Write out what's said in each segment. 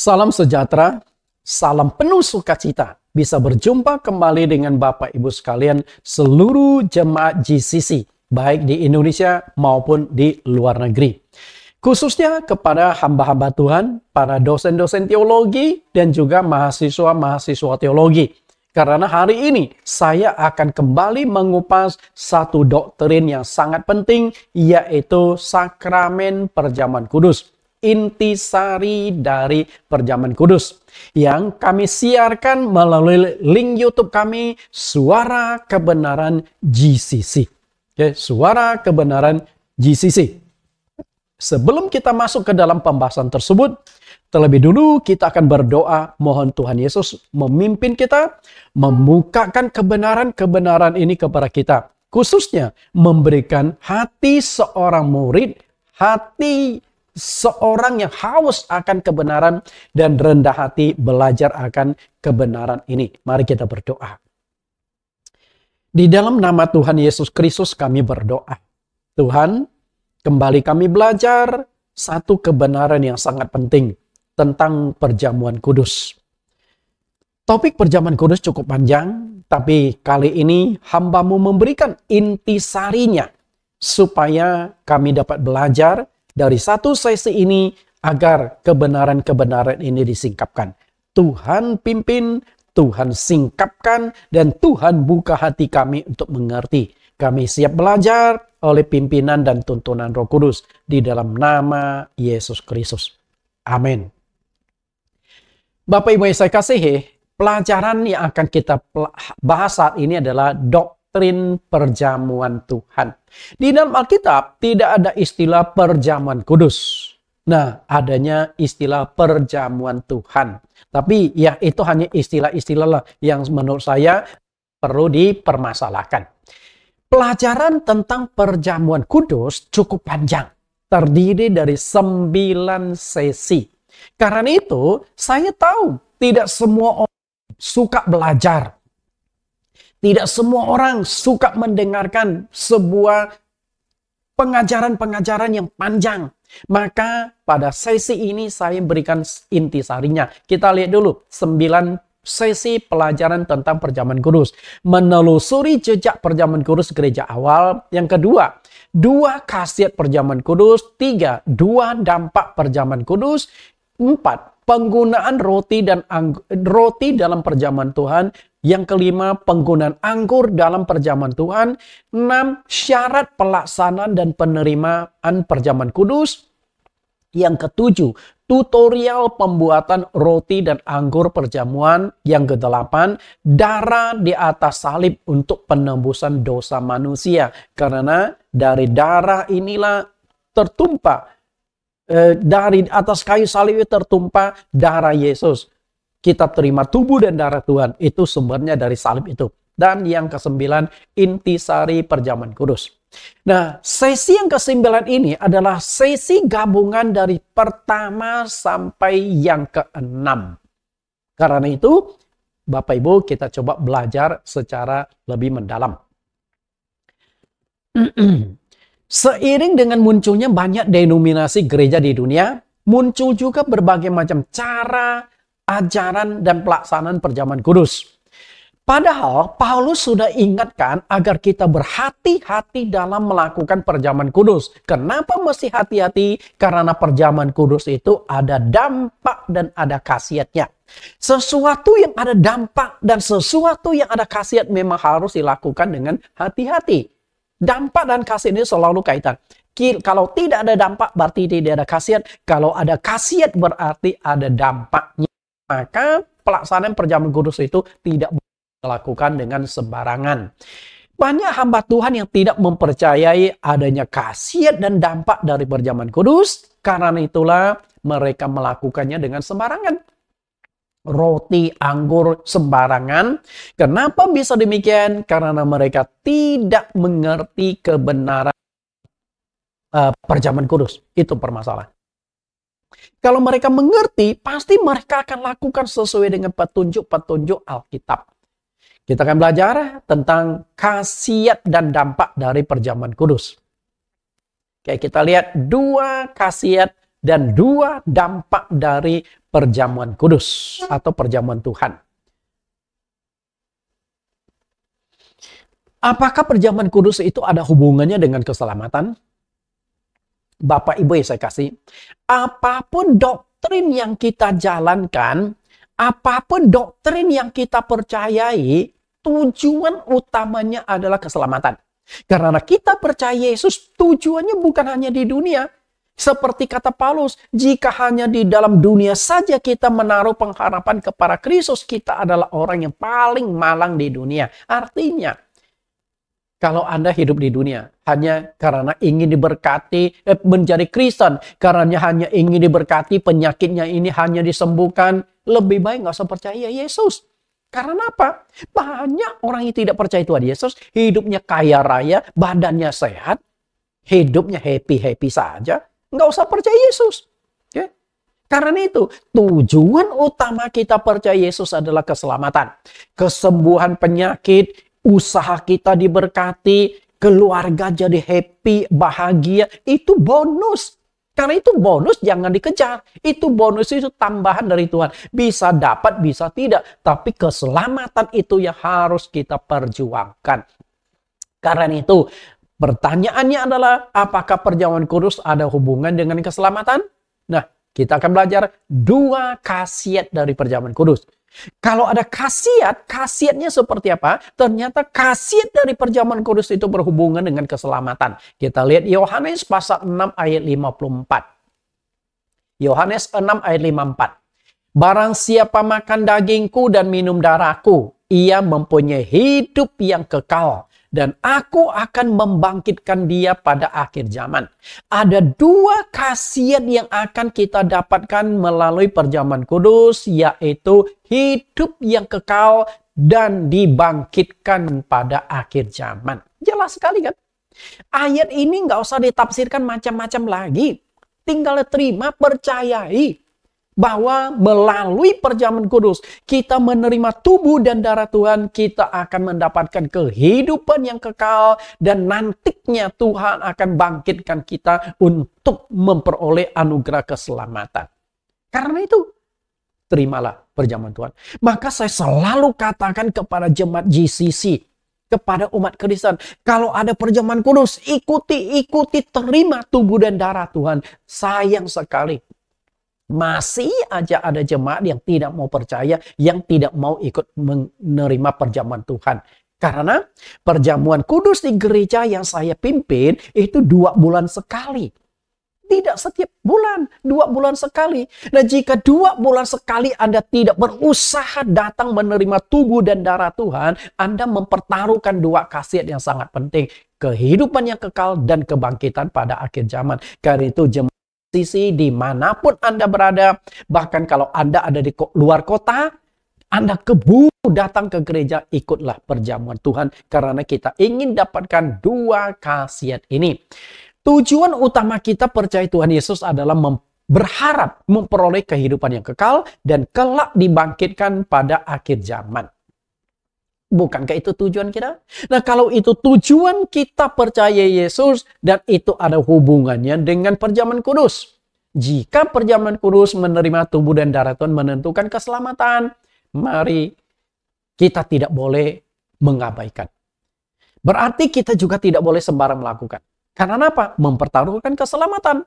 Salam sejahtera, salam penuh sukacita. Bisa berjumpa kembali dengan Bapak Ibu sekalian seluruh jemaat GCC, baik di Indonesia maupun di luar negeri. Khususnya kepada hamba-hamba Tuhan, para dosen-dosen teologi, dan juga mahasiswa-mahasiswa teologi. Karena hari ini saya akan kembali mengupas satu doktrin yang sangat penting, yaitu sakramen perjamuan kudus intisari dari Perjaman Kudus yang kami siarkan melalui link YouTube kami Suara Kebenaran GCC. Oke, Suara Kebenaran GCC. Sebelum kita masuk ke dalam pembahasan tersebut, terlebih dulu kita akan berdoa mohon Tuhan Yesus memimpin kita, membukakan kebenaran-kebenaran ini kepada kita. Khususnya memberikan hati seorang murid, hati seorang yang haus akan kebenaran dan rendah hati belajar akan kebenaran ini. Mari kita berdoa. Di dalam nama Tuhan Yesus Kristus kami berdoa. Tuhan, kembali kami belajar satu kebenaran yang sangat penting tentang perjamuan kudus. Topik perjamuan kudus cukup panjang, tapi kali ini hambamu memberikan intisarinya supaya kami dapat belajar dari satu sesi ini agar kebenaran-kebenaran ini disingkapkan. Tuhan pimpin, Tuhan singkapkan, dan Tuhan buka hati kami untuk mengerti. Kami siap belajar oleh pimpinan dan tuntunan Roh Kudus di dalam nama Yesus Kristus. Amin. Bapak Ibu yang saya kasihi, pelajaran yang akan kita bahas saat ini adalah dok doktrin perjamuan Tuhan. Di dalam Alkitab tidak ada istilah perjamuan kudus. Nah, adanya istilah perjamuan Tuhan. Tapi ya itu hanya istilah-istilah lah yang menurut saya perlu dipermasalahkan. Pelajaran tentang perjamuan kudus cukup panjang. Terdiri dari sembilan sesi. Karena itu, saya tahu tidak semua orang suka belajar tidak semua orang suka mendengarkan sebuah pengajaran-pengajaran yang panjang. Maka pada sesi ini saya berikan inti intisarinya. Kita lihat dulu 9 sesi pelajaran tentang perjamuan kudus. Menelusuri jejak perjamuan kudus gereja awal. Yang kedua, dua khasiat perjamuan kudus. Tiga, dua dampak perjamuan kudus. Empat, penggunaan roti dan roti dalam perjamuan Tuhan. Yang kelima, penggunaan anggur dalam perjamuan Tuhan. Enam, syarat pelaksanaan dan penerimaan perjamuan kudus. Yang ketujuh, tutorial pembuatan roti dan anggur perjamuan. Yang kedelapan, darah di atas salib untuk penembusan dosa manusia. Karena dari darah inilah tertumpah, eh, dari atas kayu salib tertumpah darah Yesus. Kitab terima tubuh dan darah Tuhan itu sumbernya dari salib itu. Dan yang kesembilan, intisari perjamuan kudus. Nah, sesi yang kesembilan ini adalah sesi gabungan dari pertama sampai yang keenam. Karena itu, Bapak Ibu kita coba belajar secara lebih mendalam. Seiring dengan munculnya banyak denominasi gereja di dunia, muncul juga berbagai macam cara ajaran dan pelaksanaan perjamuan kudus. Padahal Paulus sudah ingatkan agar kita berhati-hati dalam melakukan perjamuan kudus. Kenapa mesti hati-hati? Karena perjamuan kudus itu ada dampak dan ada khasiatnya. Sesuatu yang ada dampak dan sesuatu yang ada khasiat memang harus dilakukan dengan hati-hati. Dampak dan khasiat ini selalu kaitan. Kalau tidak ada dampak berarti tidak ada khasiat. Kalau ada khasiat berarti ada dampaknya. Maka pelaksanaan perjamuan kudus itu tidak dilakukan dengan sembarangan. Banyak hamba Tuhan yang tidak mempercayai adanya khasiat dan dampak dari perjamuan kudus. Karena itulah mereka melakukannya dengan sembarangan. Roti, anggur, sembarangan. Kenapa bisa demikian? Karena mereka tidak mengerti kebenaran uh, perjamuan kudus. Itu permasalahan. Kalau mereka mengerti, pasti mereka akan lakukan sesuai dengan petunjuk-petunjuk Alkitab. Kita akan belajar tentang khasiat dan dampak dari perjamuan kudus. Oke, kita lihat dua khasiat dan dua dampak dari perjamuan kudus atau perjamuan Tuhan. Apakah perjamuan kudus itu ada hubungannya dengan keselamatan? Bapak Ibu yang saya kasih, apapun doktrin yang kita jalankan, apapun doktrin yang kita percayai, tujuan utamanya adalah keselamatan. Karena kita percaya Yesus, tujuannya bukan hanya di dunia, seperti kata Paulus, jika hanya di dalam dunia saja kita menaruh pengharapan kepada Kristus, kita adalah orang yang paling malang di dunia. Artinya, kalau Anda hidup di dunia hanya karena ingin diberkati, eh, menjadi Kristen karena hanya ingin diberkati, penyakitnya ini hanya disembuhkan, lebih baik nggak usah percaya Yesus. Karena apa? Banyak orang yang tidak percaya Tuhan Yesus, hidupnya kaya raya, badannya sehat, hidupnya happy-happy saja, nggak usah percaya Yesus. Okay? Ya. Karena itu, tujuan utama kita percaya Yesus adalah keselamatan. Kesembuhan penyakit usaha kita diberkati, keluarga jadi happy, bahagia, itu bonus. Karena itu bonus jangan dikejar. Itu bonus itu tambahan dari Tuhan. Bisa dapat, bisa tidak. Tapi keselamatan itu yang harus kita perjuangkan. Karena itu pertanyaannya adalah apakah perjamuan kudus ada hubungan dengan keselamatan? Nah, kita akan belajar dua khasiat dari perjamuan kudus. Kalau ada khasiat, khasiatnya seperti apa? Ternyata khasiat dari perjamuan kudus itu berhubungan dengan keselamatan. Kita lihat Yohanes pasal 6 ayat 54. Yohanes 6 ayat 54. Barang siapa makan dagingku dan minum darahku, ia mempunyai hidup yang kekal dan aku akan membangkitkan dia pada akhir zaman. Ada dua khasiat yang akan kita dapatkan melalui perjamuan kudus, yaitu hidup yang kekal dan dibangkitkan pada akhir zaman. Jelas sekali kan? Ayat ini nggak usah ditafsirkan macam-macam lagi. Tinggal terima, percayai bahwa melalui perjamuan kudus kita menerima tubuh dan darah Tuhan, kita akan mendapatkan kehidupan yang kekal dan nantinya Tuhan akan bangkitkan kita untuk memperoleh anugerah keselamatan. Karena itu terimalah perjamuan Tuhan. Maka saya selalu katakan kepada jemaat GCC, kepada umat Kristen. Kalau ada perjamuan kudus, ikuti, ikuti, terima tubuh dan darah Tuhan. Sayang sekali masih aja ada jemaat yang tidak mau percaya, yang tidak mau ikut menerima perjamuan Tuhan. Karena perjamuan kudus di gereja yang saya pimpin itu dua bulan sekali. Tidak setiap bulan, dua bulan sekali. Nah jika dua bulan sekali Anda tidak berusaha datang menerima tubuh dan darah Tuhan, Anda mempertaruhkan dua khasiat yang sangat penting. Kehidupan yang kekal dan kebangkitan pada akhir zaman. Karena itu jemaat Sisi dimanapun Anda berada. Bahkan kalau Anda ada di luar kota, Anda keburu datang ke gereja, ikutlah perjamuan Tuhan. Karena kita ingin dapatkan dua khasiat ini. Tujuan utama kita percaya Tuhan Yesus adalah mem berharap memperoleh kehidupan yang kekal dan kelak dibangkitkan pada akhir zaman. Bukankah itu tujuan kita? Nah, kalau itu tujuan kita percaya Yesus dan itu ada hubungannya dengan perjamuan kudus. Jika perjamuan kudus menerima tubuh dan darah Tuhan menentukan keselamatan, mari kita tidak boleh mengabaikan. Berarti kita juga tidak boleh sembarang melakukan. Karena apa? Mempertaruhkan keselamatan.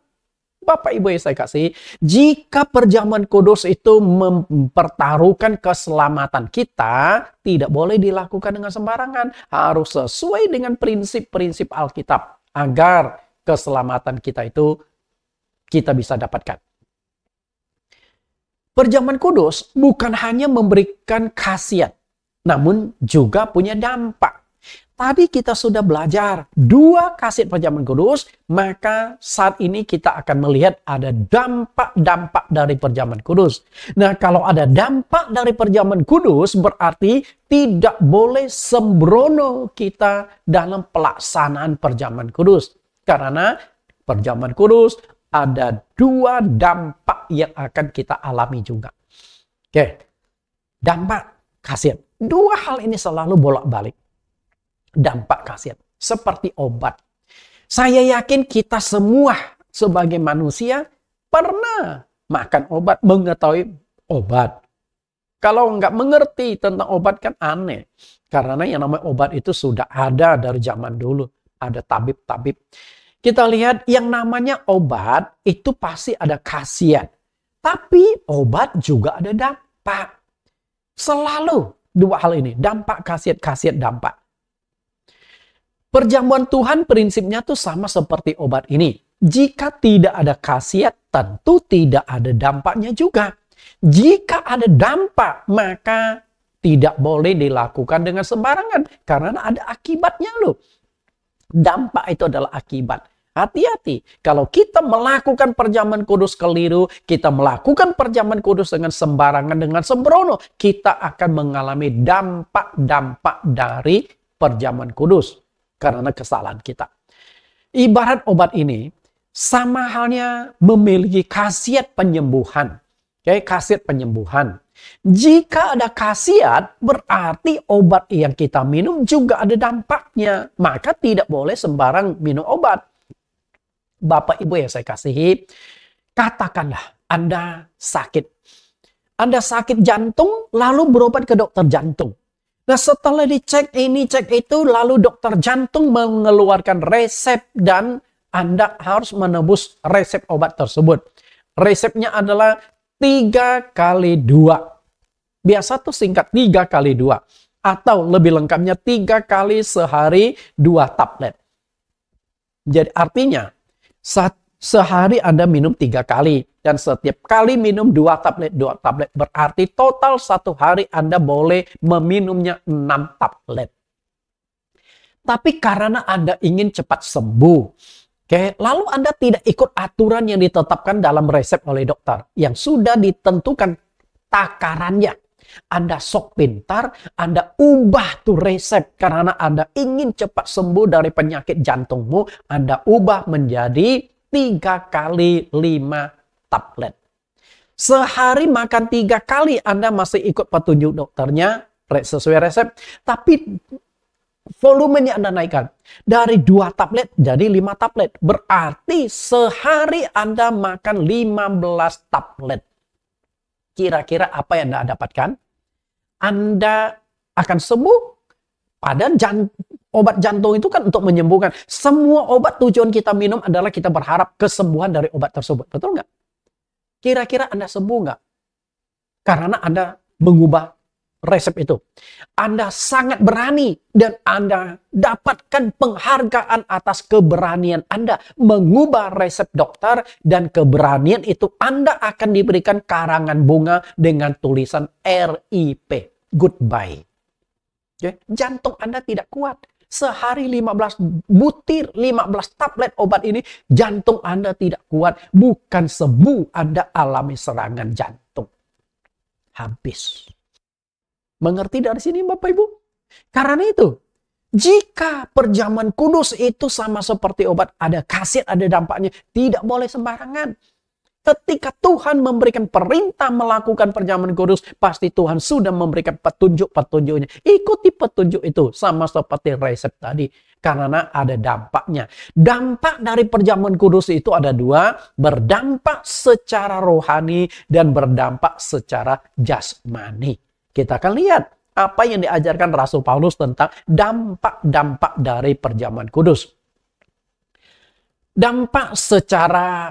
Bapak Ibu yang saya kasih, jika perjamuan kudus itu mempertaruhkan keselamatan kita, tidak boleh dilakukan dengan sembarangan. Harus sesuai dengan prinsip-prinsip Alkitab agar keselamatan kita itu kita bisa dapatkan. Perjamuan kudus bukan hanya memberikan khasiat, namun juga punya dampak. Tadi kita sudah belajar dua kasih perjamuan kudus, maka saat ini kita akan melihat ada dampak-dampak dari perjamuan kudus. Nah, kalau ada dampak dari perjamuan kudus berarti tidak boleh sembrono kita dalam pelaksanaan perjamuan kudus. Karena perjamuan kudus ada dua dampak yang akan kita alami juga. Oke, dampak kasih, Dua hal ini selalu bolak-balik dampak khasiat. Seperti obat. Saya yakin kita semua sebagai manusia pernah makan obat, mengetahui obat. Kalau nggak mengerti tentang obat kan aneh. Karena yang namanya obat itu sudah ada dari zaman dulu. Ada tabib-tabib. Kita lihat yang namanya obat itu pasti ada khasiat. Tapi obat juga ada dampak. Selalu dua hal ini. Dampak khasiat, khasiat dampak. Perjamuan Tuhan prinsipnya tuh sama seperti obat ini. Jika tidak ada khasiat, tentu tidak ada dampaknya juga. Jika ada dampak, maka tidak boleh dilakukan dengan sembarangan karena ada akibatnya loh. Dampak itu adalah akibat. Hati-hati, kalau kita melakukan perjamuan kudus keliru, kita melakukan perjamuan kudus dengan sembarangan, dengan sembrono, kita akan mengalami dampak-dampak dari perjamuan kudus karena kesalahan kita. Ibarat obat ini sama halnya memiliki khasiat penyembuhan. Oke, okay, khasiat penyembuhan. Jika ada khasiat, berarti obat yang kita minum juga ada dampaknya. Maka tidak boleh sembarang minum obat. Bapak Ibu yang saya kasihi, katakanlah Anda sakit. Anda sakit jantung, lalu berobat ke dokter jantung. Nah setelah dicek ini cek itu lalu dokter jantung mengeluarkan resep dan Anda harus menebus resep obat tersebut. Resepnya adalah 3 kali 2. Biasa tuh singkat 3 kali 2. Atau lebih lengkapnya 3 kali sehari 2 tablet. Jadi artinya saat sehari Anda minum 3 kali. Dan setiap kali minum dua tablet, dua tablet berarti total satu hari Anda boleh meminumnya enam tablet. Tapi karena Anda ingin cepat sembuh, Oke, lalu Anda tidak ikut aturan yang ditetapkan dalam resep oleh dokter yang sudah ditentukan takarannya. Anda sok pintar, Anda ubah tuh resep karena Anda ingin cepat sembuh dari penyakit jantungmu, Anda ubah menjadi tiga kali lima tablet. Sehari makan tiga kali Anda masih ikut petunjuk dokternya sesuai resep. Tapi volumenya Anda naikkan. Dari dua tablet jadi lima tablet. Berarti sehari Anda makan 15 tablet. Kira-kira apa yang Anda dapatkan? Anda akan sembuh. pada jan obat jantung itu kan untuk menyembuhkan. Semua obat tujuan kita minum adalah kita berharap kesembuhan dari obat tersebut. Betul nggak? Kira-kira Anda sembuh nggak? Karena Anda mengubah resep itu. Anda sangat berani dan Anda dapatkan penghargaan atas keberanian Anda mengubah resep dokter dan keberanian itu Anda akan diberikan karangan bunga dengan tulisan RIP. Goodbye. Ya, jantung Anda tidak kuat sehari 15 butir, 15 tablet obat ini, jantung Anda tidak kuat. Bukan sembuh, Anda alami serangan jantung. Habis. Mengerti dari sini Bapak Ibu? Karena itu, jika perjamuan kudus itu sama seperti obat, ada khasiat, ada dampaknya, tidak boleh sembarangan. Ketika Tuhan memberikan perintah melakukan perjamuan kudus, pasti Tuhan sudah memberikan petunjuk-petunjuknya. Ikuti petunjuk itu sama seperti resep tadi karena ada dampaknya. Dampak dari perjamuan kudus itu ada dua, berdampak secara rohani dan berdampak secara jasmani. Kita akan lihat apa yang diajarkan Rasul Paulus tentang dampak-dampak dari perjamuan kudus. Dampak secara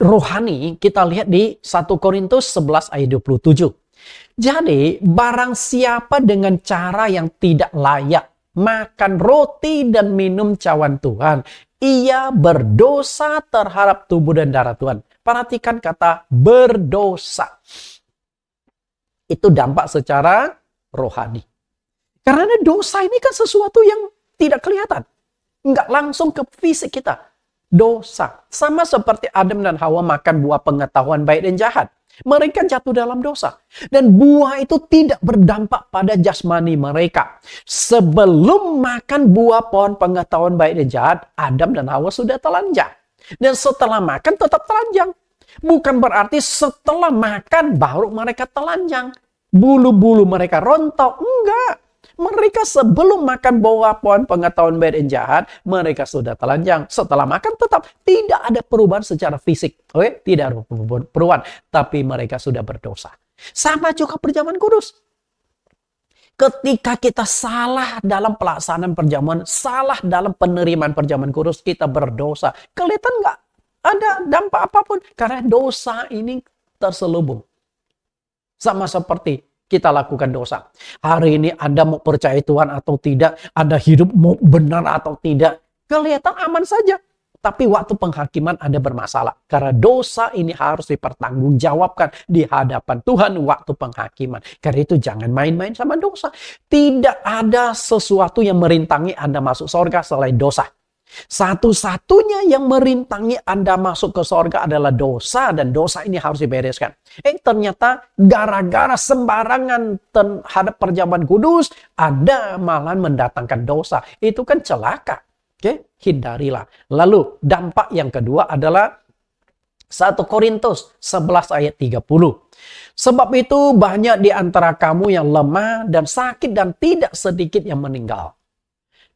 rohani kita lihat di 1 Korintus 11 ayat 27. Jadi barang siapa dengan cara yang tidak layak makan roti dan minum cawan Tuhan, ia berdosa terhadap tubuh dan darah Tuhan. Perhatikan kata berdosa. Itu dampak secara rohani. Karena dosa ini kan sesuatu yang tidak kelihatan. Nggak langsung ke fisik kita dosa. Sama seperti Adam dan Hawa makan buah pengetahuan baik dan jahat. Mereka jatuh dalam dosa. Dan buah itu tidak berdampak pada jasmani mereka. Sebelum makan buah pohon pengetahuan baik dan jahat, Adam dan Hawa sudah telanjang. Dan setelah makan tetap telanjang. Bukan berarti setelah makan baru mereka telanjang. Bulu-bulu mereka rontok. Enggak. Mereka sebelum makan buah pohon pengetahuan baik dan jahat, mereka sudah telanjang. Setelah makan tetap tidak ada perubahan secara fisik. Oke, tidak ada perubahan, tapi mereka sudah berdosa. Sama juga perjamuan kudus. Ketika kita salah dalam pelaksanaan perjamuan, salah dalam penerimaan perjamuan kudus, kita berdosa. Kelihatan nggak ada dampak apapun karena dosa ini terselubung. Sama seperti kita lakukan dosa. Hari ini Anda mau percaya Tuhan atau tidak, Anda hidup mau benar atau tidak, kelihatan aman saja. Tapi waktu penghakiman Anda bermasalah. Karena dosa ini harus dipertanggungjawabkan di hadapan Tuhan waktu penghakiman. Karena itu jangan main-main sama dosa. Tidak ada sesuatu yang merintangi Anda masuk surga selain dosa. Satu-satunya yang merintangi Anda masuk ke sorga adalah dosa dan dosa ini harus dibereskan. Eh ternyata gara-gara sembarangan terhadap perjamuan kudus ada malah mendatangkan dosa. Itu kan celaka. Oke, hindarilah. Lalu dampak yang kedua adalah 1 Korintus 11 ayat 30. Sebab itu banyak di antara kamu yang lemah dan sakit dan tidak sedikit yang meninggal.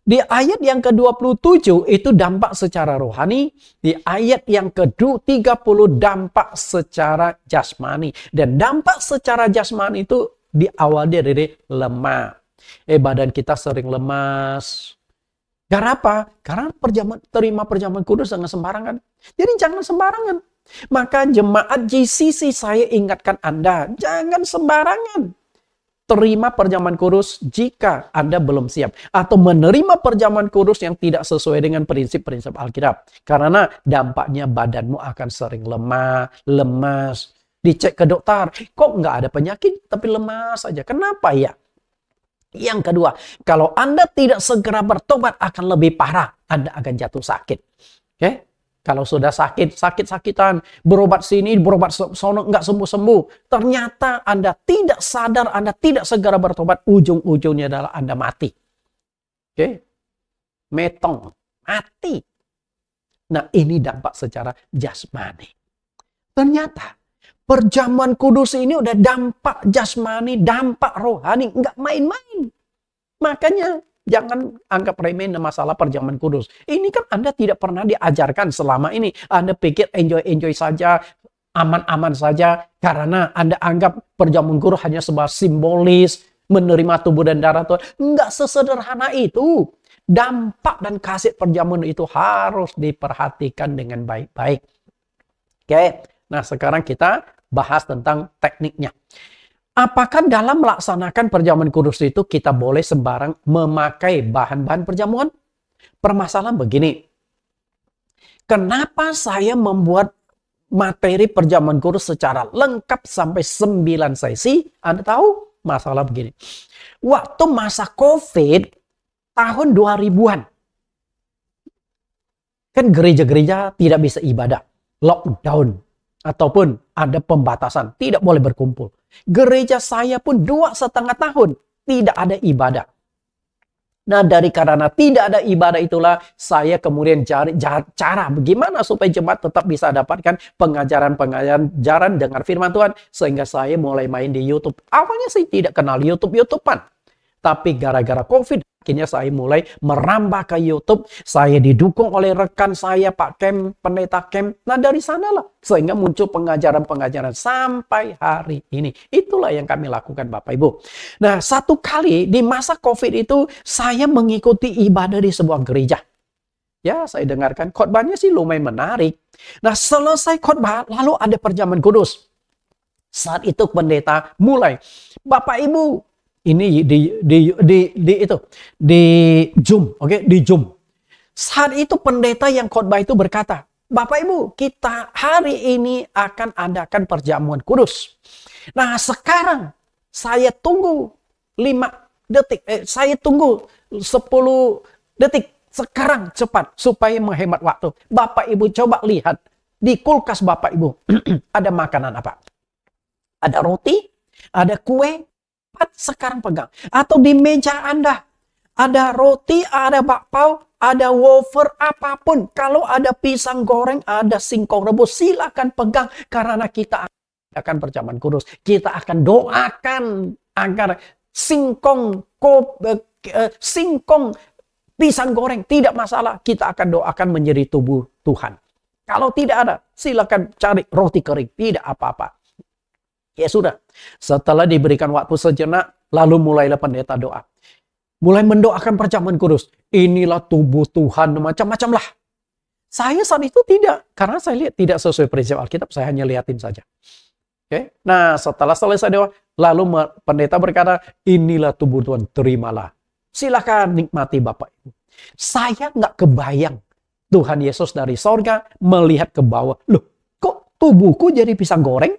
Di ayat yang ke-27 itu dampak secara rohani, di ayat yang ke-30 dampak secara jasmani. Dan dampak secara jasmani itu di awal dia dari lemah. Eh badan kita sering lemas. Karena apa? Karena perjaman, terima perjamuan kudus dengan sembarangan. Jadi jangan sembarangan. Maka jemaat GCC saya ingatkan Anda, jangan sembarangan terima perjamuan kurus jika Anda belum siap atau menerima perjamuan kurus yang tidak sesuai dengan prinsip-prinsip Alkitab. Karena dampaknya badanmu akan sering lemah, lemas. Dicek ke dokter, kok nggak ada penyakit tapi lemas aja. Kenapa ya? Yang kedua, kalau Anda tidak segera bertobat akan lebih parah. Anda akan jatuh sakit. Oke? Okay? Kalau sudah sakit, sakit-sakitan, berobat sini, berobat sana nggak sembuh-sembuh. Ternyata Anda tidak sadar, Anda tidak segera bertobat, ujung-ujungnya adalah Anda mati. Oke? Okay? Metong, mati. Nah ini dampak secara jasmani. Ternyata perjamuan kudus ini udah dampak jasmani, dampak rohani, nggak main-main. Makanya Jangan anggap remeh masalah perjamuan kudus. Ini kan Anda tidak pernah diajarkan selama ini. Anda pikir enjoy-enjoy saja, aman-aman saja. Karena Anda anggap perjamuan kudus hanya sebuah simbolis, menerima tubuh dan darah Tuhan. Enggak sesederhana itu. Dampak dan kasih perjamuan itu harus diperhatikan dengan baik-baik. Oke, nah sekarang kita bahas tentang tekniknya. Apakah dalam melaksanakan perjamuan kudus itu kita boleh sembarang memakai bahan-bahan perjamuan? Permasalahan begini. Kenapa saya membuat materi perjamuan kudus secara lengkap sampai 9 sesi? Anda tahu masalah begini. Waktu masa COVID tahun 2000-an. Kan gereja-gereja tidak bisa ibadah. Lockdown. Ataupun ada pembatasan. Tidak boleh berkumpul Gereja saya pun dua setengah tahun tidak ada ibadah. Nah dari karena tidak ada ibadah itulah saya kemudian cari cara bagaimana supaya jemaat tetap bisa dapatkan pengajaran-pengajaran dengan firman Tuhan. Sehingga saya mulai main di Youtube. Awalnya sih tidak kenal Youtube-Youtubean. Tapi gara-gara COVID, akhirnya saya mulai merambah ke YouTube. Saya didukung oleh rekan saya, Pak Kem, Pendeta Kem. Nah, dari sanalah sehingga muncul pengajaran-pengajaran sampai hari ini. Itulah yang kami lakukan, Bapak Ibu. Nah, satu kali di masa COVID itu, saya mengikuti ibadah di sebuah gereja. Ya, saya dengarkan khotbahnya sih lumayan menarik. Nah, selesai khotbah, lalu ada perjamuan kudus. Saat itu pendeta mulai, Bapak Ibu, ini di di di, di itu di Zoom, oke, okay? di Zoom. Saat itu pendeta yang khotbah itu berkata, "Bapak Ibu, kita hari ini akan adakan perjamuan kudus." Nah, sekarang saya tunggu lima detik. Eh, saya tunggu 10 detik. Sekarang cepat supaya menghemat waktu. Bapak Ibu coba lihat di kulkas Bapak Ibu ada makanan apa? Ada roti, ada kue, sekarang pegang. Atau di meja Anda ada roti, ada bakpao, ada wafer apapun. Kalau ada pisang goreng, ada singkong rebus, silakan pegang karena kita akan berjaman kudus Kita akan doakan agar singkong kop, eh, eh, singkong pisang goreng tidak masalah, kita akan doakan menjadi tubuh Tuhan. Kalau tidak ada, silakan cari roti kering, tidak apa-apa. Ya sudah, setelah diberikan waktu sejenak, lalu mulailah pendeta doa. Mulai mendoakan perjamuan kudus. Inilah tubuh Tuhan, macam-macam lah. Saya saat itu tidak, karena saya lihat tidak sesuai prinsip Alkitab, saya hanya liatin saja. Oke, nah setelah selesai doa, lalu pendeta berkata, inilah tubuh Tuhan, terimalah. Silahkan nikmati Bapak Ibu. Saya nggak kebayang Tuhan Yesus dari sorga melihat ke bawah. Loh, kok tubuhku jadi pisang goreng?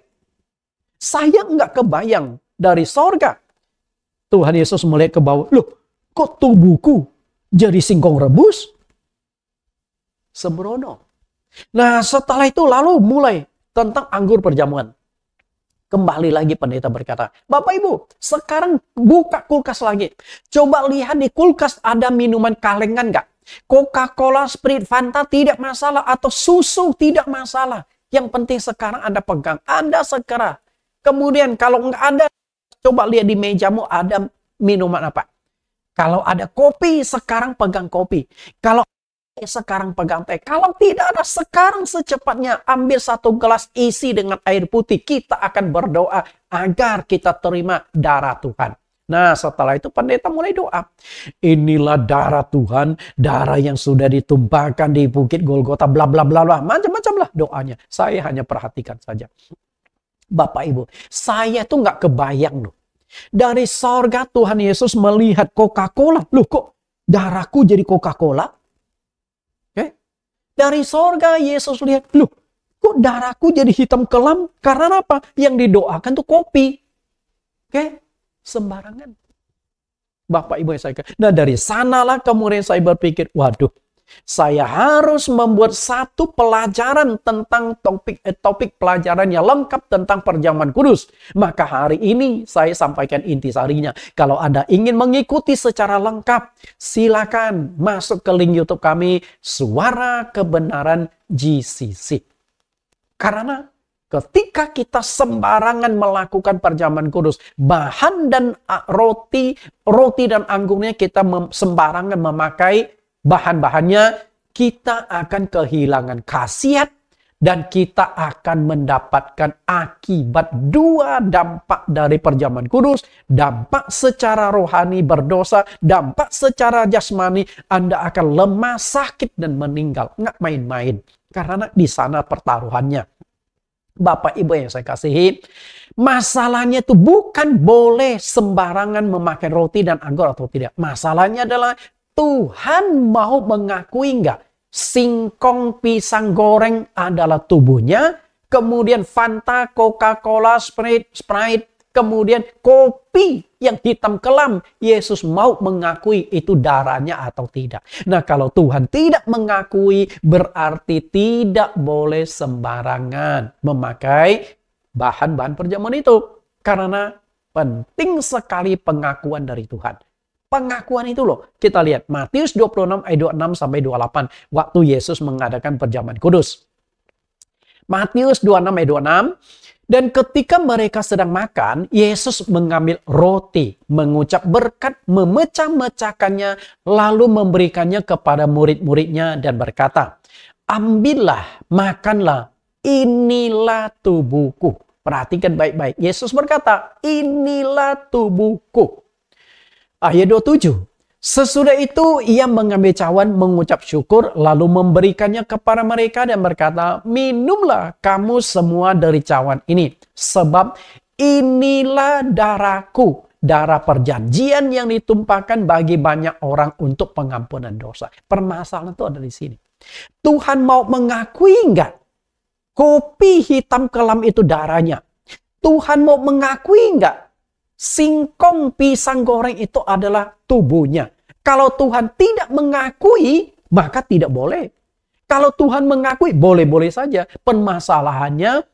Saya nggak kebayang dari sorga. Tuhan Yesus melihat ke bawah. Loh, kok tubuhku jadi singkong rebus? Sembrono. Nah setelah itu lalu mulai tentang anggur perjamuan. Kembali lagi pendeta berkata, Bapak Ibu, sekarang buka kulkas lagi. Coba lihat di kulkas ada minuman kalengan nggak? Coca-Cola, Sprite, Fanta tidak masalah. Atau susu tidak masalah. Yang penting sekarang Anda pegang, Anda segera Kemudian kalau nggak ada, coba lihat di mejamu ada minuman apa. Kalau ada kopi, sekarang pegang kopi. Kalau sekarang pegang teh. Kalau tidak ada, sekarang secepatnya ambil satu gelas isi dengan air putih. Kita akan berdoa agar kita terima darah Tuhan. Nah setelah itu pendeta mulai doa. Inilah darah Tuhan, darah yang sudah ditumpahkan di bukit Golgota, bla bla bla bla, macam-macam lah doanya. Saya hanya perhatikan saja. Bapak Ibu, saya tuh nggak kebayang loh. Dari sorga Tuhan Yesus melihat Coca-Cola. Loh kok darahku jadi Coca-Cola? Oke? Dari sorga Yesus lihat, loh kok darahku jadi hitam kelam? Karena apa? Yang didoakan tuh kopi. Oke, sembarangan. Bapak Ibu yang saya Nah dari sanalah kemudian saya berpikir, waduh saya harus membuat satu pelajaran tentang topik eh, topik pelajaran yang lengkap tentang perjamuan kudus. Maka hari ini saya sampaikan inti sarinya. Kalau Anda ingin mengikuti secara lengkap, silakan masuk ke link YouTube kami Suara Kebenaran GCC. Karena Ketika kita sembarangan melakukan perjamuan kudus, bahan dan roti, roti dan anggurnya kita sembarangan memakai bahan-bahannya, kita akan kehilangan khasiat dan kita akan mendapatkan akibat dua dampak dari perjamuan kudus, dampak secara rohani berdosa, dampak secara jasmani, Anda akan lemah, sakit, dan meninggal. Nggak main-main, karena di sana pertaruhannya. Bapak Ibu yang saya kasihi, masalahnya itu bukan boleh sembarangan memakai roti dan anggur atau tidak. Masalahnya adalah Tuhan mau mengakui enggak? singkong pisang goreng adalah tubuhnya, kemudian Fanta, Coca-Cola, Sprite, Sprite, kemudian kopi yang hitam kelam. Yesus mau mengakui itu darahnya atau tidak. Nah kalau Tuhan tidak mengakui berarti tidak boleh sembarangan memakai bahan-bahan perjamuan itu. Karena penting sekali pengakuan dari Tuhan pengakuan itu loh. Kita lihat Matius 26 ayat 26 sampai 28 waktu Yesus mengadakan perjamuan kudus. Matius 26 ayat 26 dan ketika mereka sedang makan, Yesus mengambil roti, mengucap berkat, memecah-mecahkannya, lalu memberikannya kepada murid-muridnya dan berkata, Ambillah, makanlah, inilah tubuhku. Perhatikan baik-baik. Yesus berkata, inilah tubuhku ayat 27. Sesudah itu ia mengambil cawan mengucap syukur lalu memberikannya kepada mereka dan berkata, "Minumlah kamu semua dari cawan ini, sebab inilah darahku, darah perjanjian yang ditumpahkan bagi banyak orang untuk pengampunan dosa." Permasalahan itu ada di sini. Tuhan mau mengakui enggak kopi hitam kelam itu darahnya? Tuhan mau mengakui enggak singkong pisang goreng itu adalah tubuhnya. Kalau Tuhan tidak mengakui, maka tidak boleh. Kalau Tuhan mengakui, boleh-boleh saja. Permasalahannya,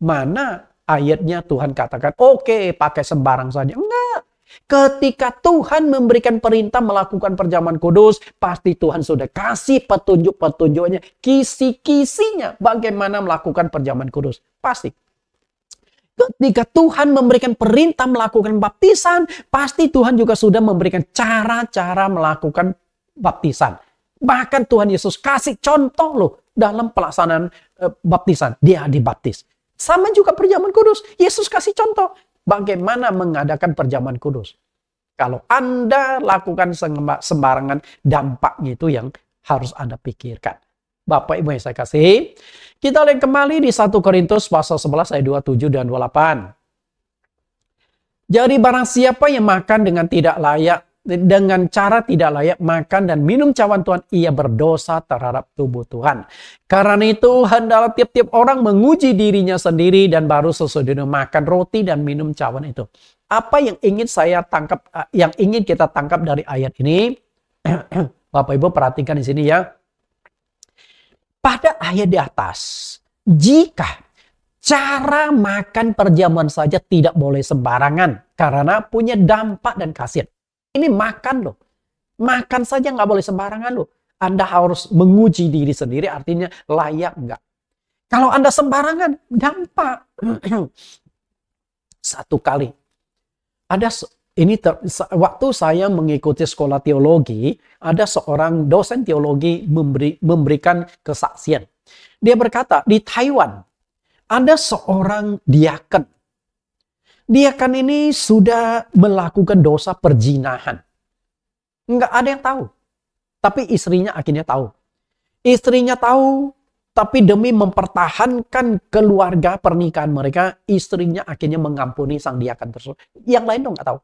mana ayatnya Tuhan katakan, oke okay, pakai sembarang saja. Enggak. Ketika Tuhan memberikan perintah melakukan perjamuan kudus, pasti Tuhan sudah kasih petunjuk-petunjuknya, kisi-kisinya bagaimana melakukan perjamuan kudus. Pasti. Ketika Tuhan memberikan perintah melakukan baptisan, pasti Tuhan juga sudah memberikan cara-cara melakukan baptisan. Bahkan Tuhan Yesus kasih contoh loh dalam pelaksanaan e, baptisan. Dia dibaptis. Sama juga perjamuan kudus. Yesus kasih contoh bagaimana mengadakan perjamuan kudus. Kalau Anda lakukan sembarangan, dampaknya itu yang harus Anda pikirkan. Bapak Ibu yang saya kasih, kita lihat kembali di 1 Korintus pasal 11 ayat 27 dan 28. Jadi barang siapa yang makan dengan tidak layak, dengan cara tidak layak makan dan minum cawan Tuhan, ia berdosa terhadap tubuh Tuhan. Karena itu hendaklah tiap-tiap orang menguji dirinya sendiri dan baru sesudahnya makan roti dan minum cawan itu. Apa yang ingin saya tangkap, eh, yang ingin kita tangkap dari ayat ini, Bapak Ibu perhatikan di sini ya. Pada ayat di atas, jika cara makan perjamuan saja tidak boleh sembarangan karena punya dampak dan kasihan. Ini makan loh. Makan saja nggak boleh sembarangan loh. Anda harus menguji diri sendiri artinya layak nggak. Kalau Anda sembarangan, dampak. Satu kali. Ada ini ter, waktu saya mengikuti sekolah teologi, ada seorang dosen teologi memberi, memberikan kesaksian. Dia berkata, di Taiwan ada seorang diaken. Diaken ini sudah melakukan dosa perjinahan. Enggak ada yang tahu. Tapi istrinya akhirnya tahu. Istrinya tahu, tapi demi mempertahankan keluarga pernikahan mereka, istrinya akhirnya mengampuni sang diakan tersebut. Yang lain dong nggak tahu.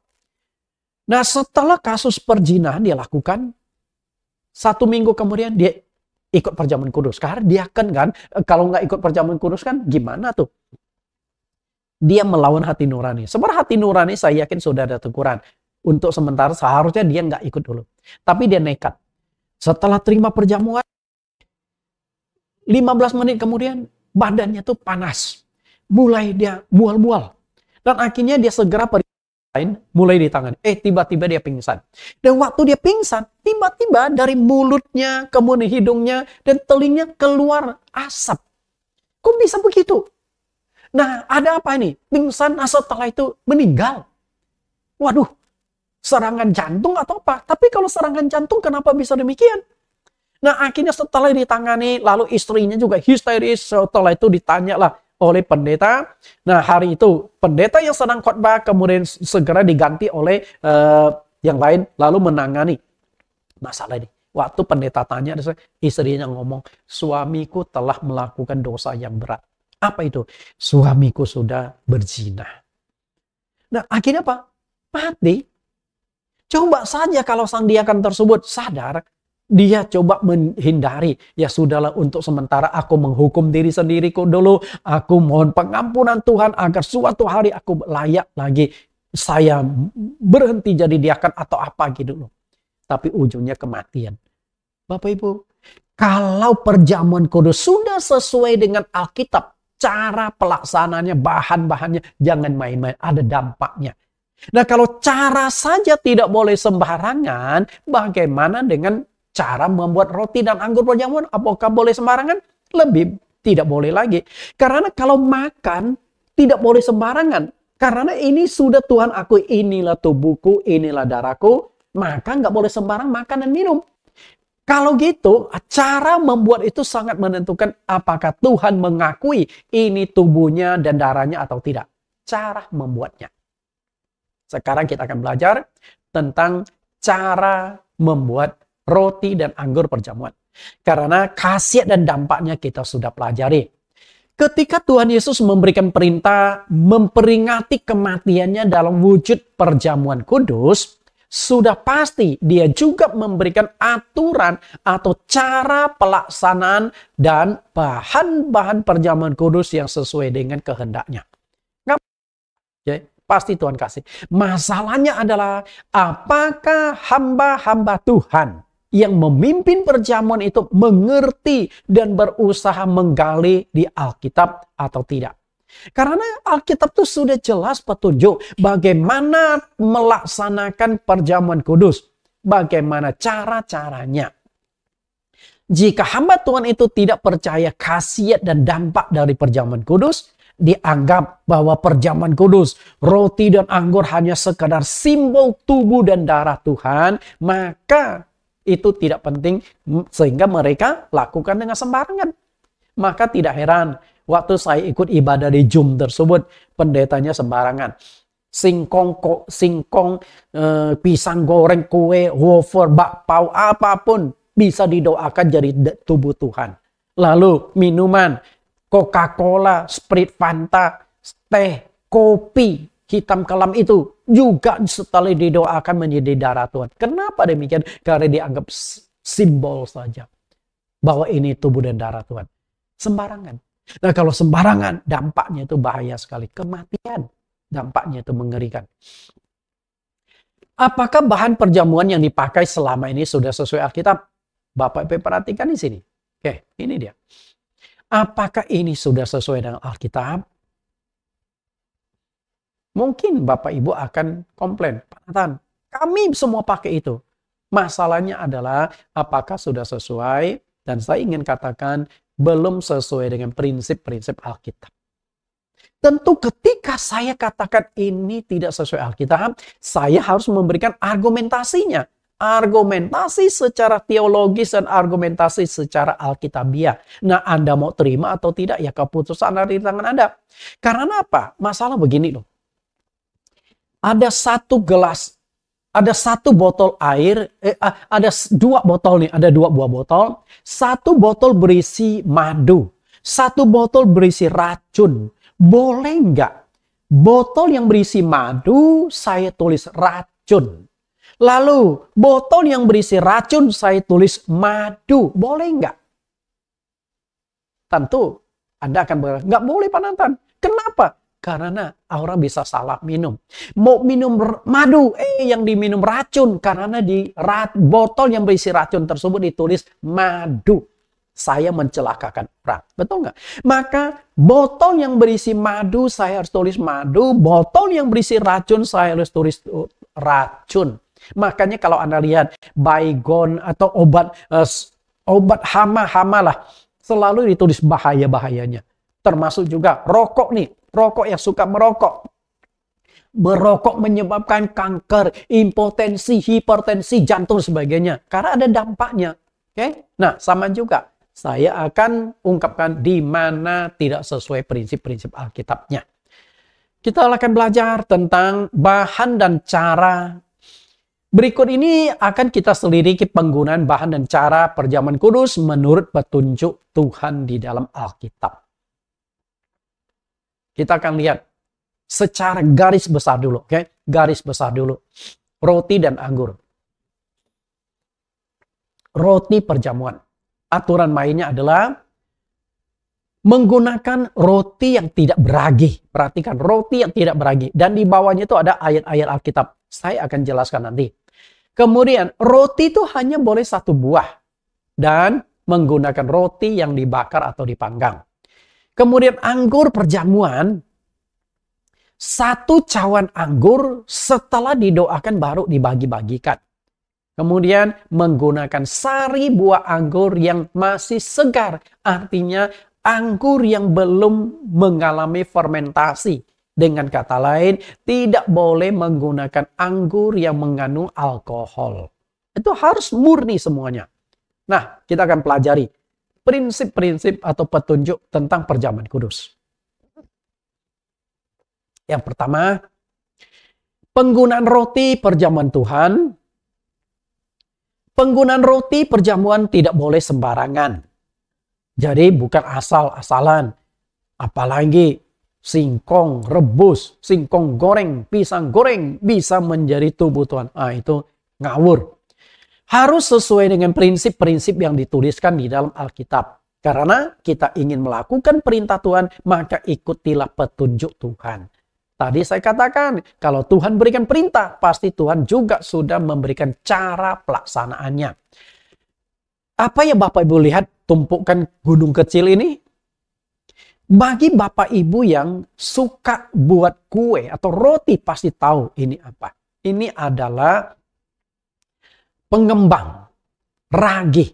Nah setelah kasus perjinahan dia lakukan, satu minggu kemudian dia ikut perjamuan kudus. Karena dia kan kan, kalau nggak ikut perjamuan kudus kan gimana tuh? Dia melawan hati nurani. Sebenarnya hati nurani saya yakin sudah ada teguran. Untuk sementara seharusnya dia nggak ikut dulu. Tapi dia nekat. Setelah terima perjamuan, 15 menit kemudian badannya tuh panas. Mulai dia mual-mual. Dan akhirnya dia segera pergi lain mulai di tangan. Eh, tiba-tiba dia pingsan. Dan waktu dia pingsan, tiba-tiba dari mulutnya, kemudian hidungnya, dan telinga keluar asap. Kok bisa begitu? Nah, ada apa ini? Pingsan setelah itu meninggal. Waduh, serangan jantung atau apa? Tapi kalau serangan jantung kenapa bisa demikian? Nah, akhirnya setelah ditangani, lalu istrinya juga histeris. Setelah itu ditanya lah, oleh pendeta. Nah, hari itu pendeta yang senang khotbah kemudian segera diganti oleh uh, yang lain lalu menangani masalah ini. Waktu pendeta tanya, istrinya ngomong, suamiku telah melakukan dosa yang berat. Apa itu? Suamiku sudah berzina. Nah, akhirnya apa? Mati. Coba saja kalau sang diakan tersebut sadar dia coba menghindari. Ya sudahlah untuk sementara aku menghukum diri sendiriku dulu. Aku mohon pengampunan Tuhan agar suatu hari aku layak lagi. Saya berhenti jadi diakan atau apa gitu loh. Tapi ujungnya kematian. Bapak Ibu, kalau perjamuan kudus sudah sesuai dengan Alkitab, cara pelaksananya, bahan-bahannya, jangan main-main. Ada dampaknya. Nah kalau cara saja tidak boleh sembarangan, bagaimana dengan cara membuat roti dan anggur perjamuan. Apakah boleh sembarangan? Lebih tidak boleh lagi. Karena kalau makan tidak boleh sembarangan. Karena ini sudah Tuhan aku, inilah tubuhku, inilah darahku. Maka nggak boleh sembarang makan dan minum. Kalau gitu, cara membuat itu sangat menentukan apakah Tuhan mengakui ini tubuhnya dan darahnya atau tidak. Cara membuatnya. Sekarang kita akan belajar tentang cara membuat roti dan anggur perjamuan. Karena khasiat dan dampaknya kita sudah pelajari. Ketika Tuhan Yesus memberikan perintah memperingati kematiannya dalam wujud perjamuan kudus, sudah pasti dia juga memberikan aturan atau cara pelaksanaan dan bahan-bahan perjamuan kudus yang sesuai dengan kehendaknya. Ya, pasti Tuhan kasih. Masalahnya adalah apakah hamba-hamba Tuhan yang memimpin perjamuan itu mengerti dan berusaha menggali di Alkitab atau tidak. Karena Alkitab itu sudah jelas petunjuk bagaimana melaksanakan perjamuan kudus. Bagaimana cara-caranya. Jika hamba Tuhan itu tidak percaya khasiat dan dampak dari perjamuan kudus, dianggap bahwa perjamuan kudus, roti dan anggur hanya sekadar simbol tubuh dan darah Tuhan, maka itu tidak penting sehingga mereka lakukan dengan sembarangan. Maka tidak heran waktu saya ikut ibadah di Jum tersebut pendetanya sembarangan. Singkong, ko, singkong, eh, pisang goreng, kue, wafer, bakpao, apapun bisa didoakan jadi tubuh Tuhan. Lalu minuman, Coca-Cola, Sprite, Fanta, teh, kopi, hitam kelam itu juga setelah didoakan menjadi darah Tuhan. Kenapa demikian? Karena dianggap simbol saja bahwa ini tubuh dan darah Tuhan. Sembarangan. Nah kalau sembarangan dampaknya itu bahaya sekali. Kematian dampaknya itu mengerikan. Apakah bahan perjamuan yang dipakai selama ini sudah sesuai Alkitab? Bapak Ibu perhatikan di sini. Oke, ini dia. Apakah ini sudah sesuai dengan Alkitab? Mungkin Bapak Ibu akan komplain, Pak kami semua pakai itu. Masalahnya adalah apakah sudah sesuai dan saya ingin katakan belum sesuai dengan prinsip-prinsip Alkitab. Tentu ketika saya katakan ini tidak sesuai Alkitab, saya harus memberikan argumentasinya. Argumentasi secara teologis dan argumentasi secara alkitabiah. Nah, Anda mau terima atau tidak, ya keputusan dari di tangan Anda. Karena apa? Masalah begini loh ada satu gelas, ada satu botol air, eh, ada dua botol nih, ada dua buah botol. Satu botol berisi madu, satu botol berisi racun. Boleh nggak botol yang berisi madu saya tulis racun? Lalu botol yang berisi racun saya tulis madu. Boleh nggak? Tentu Anda akan berkata, nggak boleh Pak Nantan. Kenapa? karena orang bisa salah minum. Mau minum madu, eh yang diminum racun karena di rat, botol yang berisi racun tersebut ditulis madu. Saya mencelakakan orang. Betul nggak? Maka botol yang berisi madu saya harus tulis madu, botol yang berisi racun saya harus tulis uh, racun. Makanya kalau Anda lihat baygon atau obat eh, obat hama hamalah selalu ditulis bahaya-bahayanya. Termasuk juga rokok nih Rokok yang suka merokok. Merokok menyebabkan kanker, impotensi, hipertensi, jantung, sebagainya. Karena ada dampaknya. Oke, okay? nah sama juga. Saya akan ungkapkan di mana tidak sesuai prinsip-prinsip Alkitabnya. Kita akan belajar tentang bahan dan cara. Berikut ini akan kita selidiki penggunaan bahan dan cara perjamuan kudus menurut petunjuk Tuhan di dalam Alkitab. Kita akan lihat secara garis besar dulu, oke? Okay? Garis besar dulu. Roti dan anggur. Roti perjamuan. Aturan mainnya adalah menggunakan roti yang tidak beragi. Perhatikan roti yang tidak beragi. dan di bawahnya itu ada ayat-ayat Alkitab. Saya akan jelaskan nanti. Kemudian roti itu hanya boleh satu buah dan menggunakan roti yang dibakar atau dipanggang. Kemudian anggur perjamuan, satu cawan anggur setelah didoakan baru dibagi-bagikan. Kemudian menggunakan sari buah anggur yang masih segar. Artinya anggur yang belum mengalami fermentasi. Dengan kata lain, tidak boleh menggunakan anggur yang mengandung alkohol. Itu harus murni semuanya. Nah, kita akan pelajari prinsip-prinsip atau petunjuk tentang perjamuan kudus. Yang pertama, penggunaan roti perjamuan Tuhan. Penggunaan roti perjamuan tidak boleh sembarangan. Jadi bukan asal-asalan. Apalagi singkong rebus, singkong goreng, pisang goreng bisa menjadi tubuh Tuhan. Ah itu ngawur harus sesuai dengan prinsip-prinsip yang dituliskan di dalam Alkitab. Karena kita ingin melakukan perintah Tuhan, maka ikutilah petunjuk Tuhan. Tadi saya katakan, kalau Tuhan berikan perintah, pasti Tuhan juga sudah memberikan cara pelaksanaannya. Apa yang Bapak Ibu lihat tumpukan gunung kecil ini? Bagi Bapak Ibu yang suka buat kue atau roti pasti tahu ini apa. Ini adalah pengembang, ragi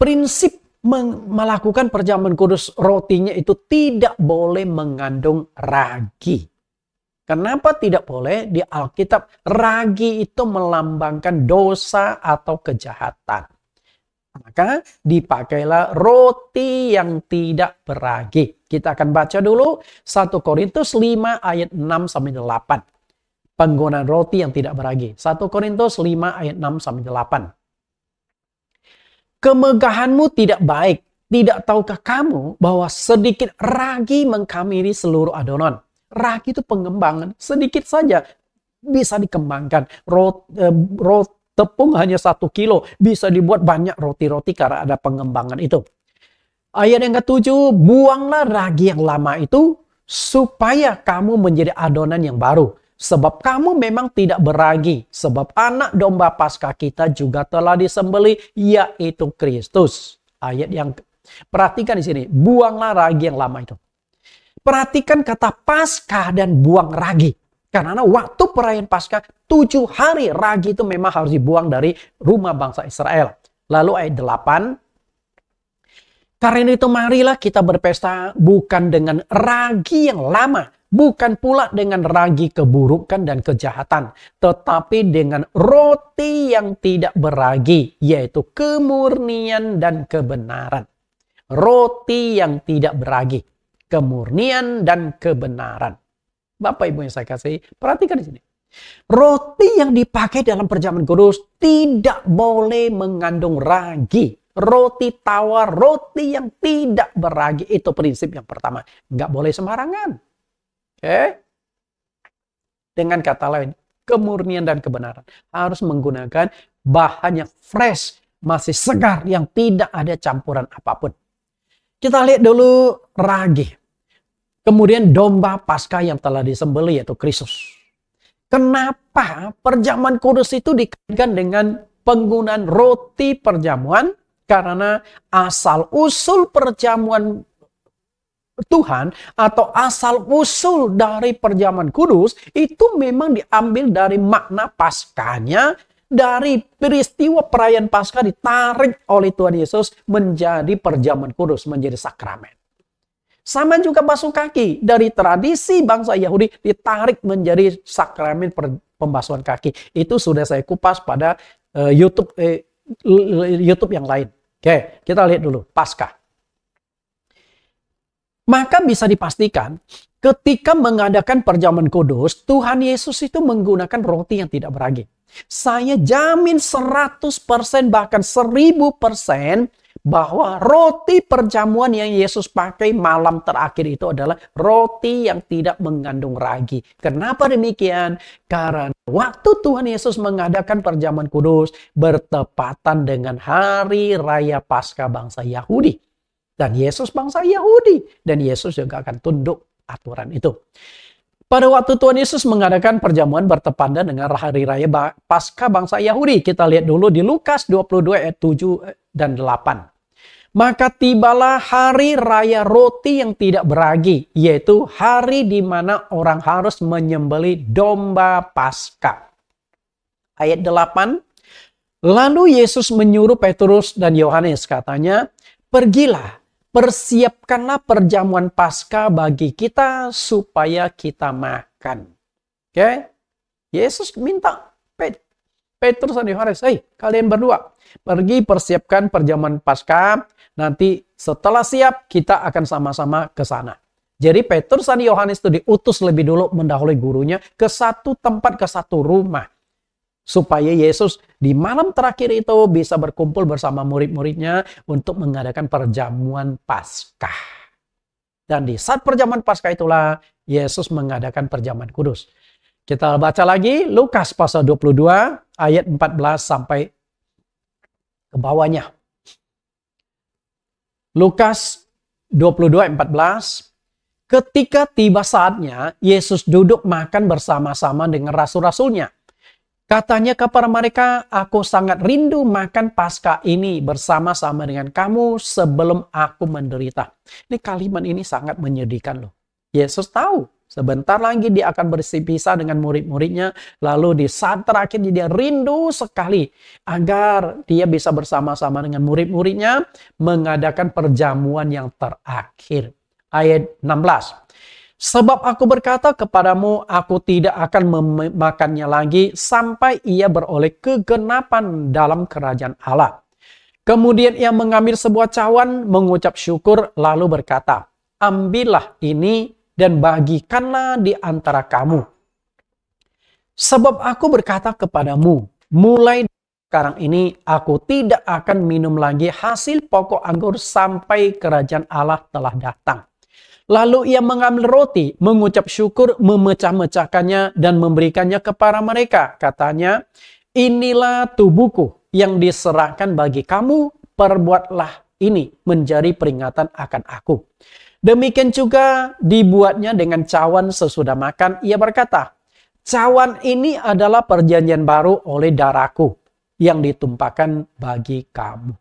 Prinsip melakukan perjamuan kudus rotinya itu tidak boleh mengandung ragi. Kenapa tidak boleh? Di Alkitab ragi itu melambangkan dosa atau kejahatan. Maka dipakailah roti yang tidak beragi. Kita akan baca dulu 1 Korintus 5 ayat 6 sampai 8 penggunaan roti yang tidak beragi. 1 Korintus 5 ayat 6 sampai 8. Kemegahanmu tidak baik. Tidak tahukah kamu bahwa sedikit ragi mengkamiri seluruh adonan? Ragi itu pengembangan, sedikit saja bisa dikembangkan. Rot, eh, rot, tepung hanya satu kilo bisa dibuat banyak roti-roti karena ada pengembangan itu. Ayat yang ketujuh, buanglah ragi yang lama itu supaya kamu menjadi adonan yang baru sebab kamu memang tidak beragi, sebab anak domba pasca kita juga telah disembeli, yaitu Kristus. Ayat yang perhatikan di sini, buanglah ragi yang lama itu. Perhatikan kata pasca dan buang ragi. Karena waktu perayaan pasca tujuh hari ragi itu memang harus dibuang dari rumah bangsa Israel. Lalu ayat 8, karena itu marilah kita berpesta bukan dengan ragi yang lama, bukan pula dengan ragi keburukan dan kejahatan, tetapi dengan roti yang tidak beragi, yaitu kemurnian dan kebenaran. Roti yang tidak beragi, kemurnian dan kebenaran. Bapak Ibu yang saya kasih, perhatikan di sini. Roti yang dipakai dalam perjamuan kudus tidak boleh mengandung ragi. Roti tawar, roti yang tidak beragi. Itu prinsip yang pertama. Nggak boleh sembarangan. Okay? Eh? Dengan kata lain, kemurnian dan kebenaran harus menggunakan bahan yang fresh, masih segar, yang tidak ada campuran apapun. Kita lihat dulu ragi. Kemudian domba pasca yang telah disembelih yaitu Kristus. Kenapa perjamuan kudus itu dikaitkan dengan penggunaan roti perjamuan? Karena asal usul perjamuan Tuhan atau asal usul dari perjamuan kudus itu memang diambil dari makna paskanya dari peristiwa perayaan Paskah ditarik oleh Tuhan Yesus menjadi perjamuan kudus, menjadi sakramen. Sama juga basuh kaki dari tradisi bangsa Yahudi ditarik menjadi sakramen pembasuhan kaki. Itu sudah saya kupas pada uh, YouTube uh, YouTube yang lain. Oke, kita lihat dulu Paskah. Maka bisa dipastikan ketika mengadakan perjamuan kudus, Tuhan Yesus itu menggunakan roti yang tidak beragi. Saya jamin 100% bahkan 1000% bahwa roti perjamuan yang Yesus pakai malam terakhir itu adalah roti yang tidak mengandung ragi. Kenapa demikian? Karena waktu Tuhan Yesus mengadakan perjamuan kudus bertepatan dengan hari raya Paskah bangsa Yahudi. Dan Yesus bangsa Yahudi. Dan Yesus juga akan tunduk aturan itu. Pada waktu Tuhan Yesus mengadakan perjamuan bertepatan dengan hari raya pasca bangsa Yahudi. Kita lihat dulu di Lukas 22 ayat 7 eh, dan 8. Maka tibalah hari raya roti yang tidak beragi, yaitu hari di mana orang harus menyembeli domba pasca. Ayat 8, Lalu Yesus menyuruh Petrus dan Yohanes katanya, Pergilah persiapkanlah perjamuan pasca bagi kita supaya kita makan. Oke? Okay? Yesus minta Pet Petrus dan Yohanes, "Hei, kalian berdua, pergi persiapkan perjamuan pasca. nanti setelah siap kita akan sama-sama ke sana." Jadi Petrus dan Yohanes itu diutus lebih dulu mendahului gurunya ke satu tempat, ke satu rumah supaya Yesus di malam terakhir itu bisa berkumpul bersama murid-muridnya untuk mengadakan perjamuan Paskah. Dan di saat perjamuan Paskah itulah Yesus mengadakan perjamuan kudus. Kita baca lagi Lukas pasal 22 ayat 14 sampai ke bawahnya. Lukas 22 ayat 14 Ketika tiba saatnya, Yesus duduk makan bersama-sama dengan rasul-rasulnya. Katanya kepada mereka, aku sangat rindu makan pasca ini bersama-sama dengan kamu sebelum aku menderita. Ini kalimat ini sangat menyedihkan loh. Yesus tahu Sebentar lagi dia akan berpisah dengan murid-muridnya. Lalu di saat terakhir dia rindu sekali agar dia bisa bersama-sama dengan murid-muridnya mengadakan perjamuan yang terakhir. Ayat 16. Sebab aku berkata kepadamu, aku tidak akan memakannya lagi sampai ia beroleh kegenapan dalam kerajaan Allah. Kemudian ia mengambil sebuah cawan, mengucap syukur, lalu berkata, Ambillah ini dan bagikanlah di antara kamu. Sebab aku berkata kepadamu, mulai sekarang ini aku tidak akan minum lagi hasil pokok anggur sampai kerajaan Allah telah datang. Lalu ia mengambil roti, mengucap syukur, memecah-mecahkannya dan memberikannya kepada mereka. Katanya, inilah tubuhku yang diserahkan bagi kamu, perbuatlah ini menjadi peringatan akan aku. Demikian juga dibuatnya dengan cawan sesudah makan. Ia berkata, cawan ini adalah perjanjian baru oleh daraku yang ditumpahkan bagi kamu.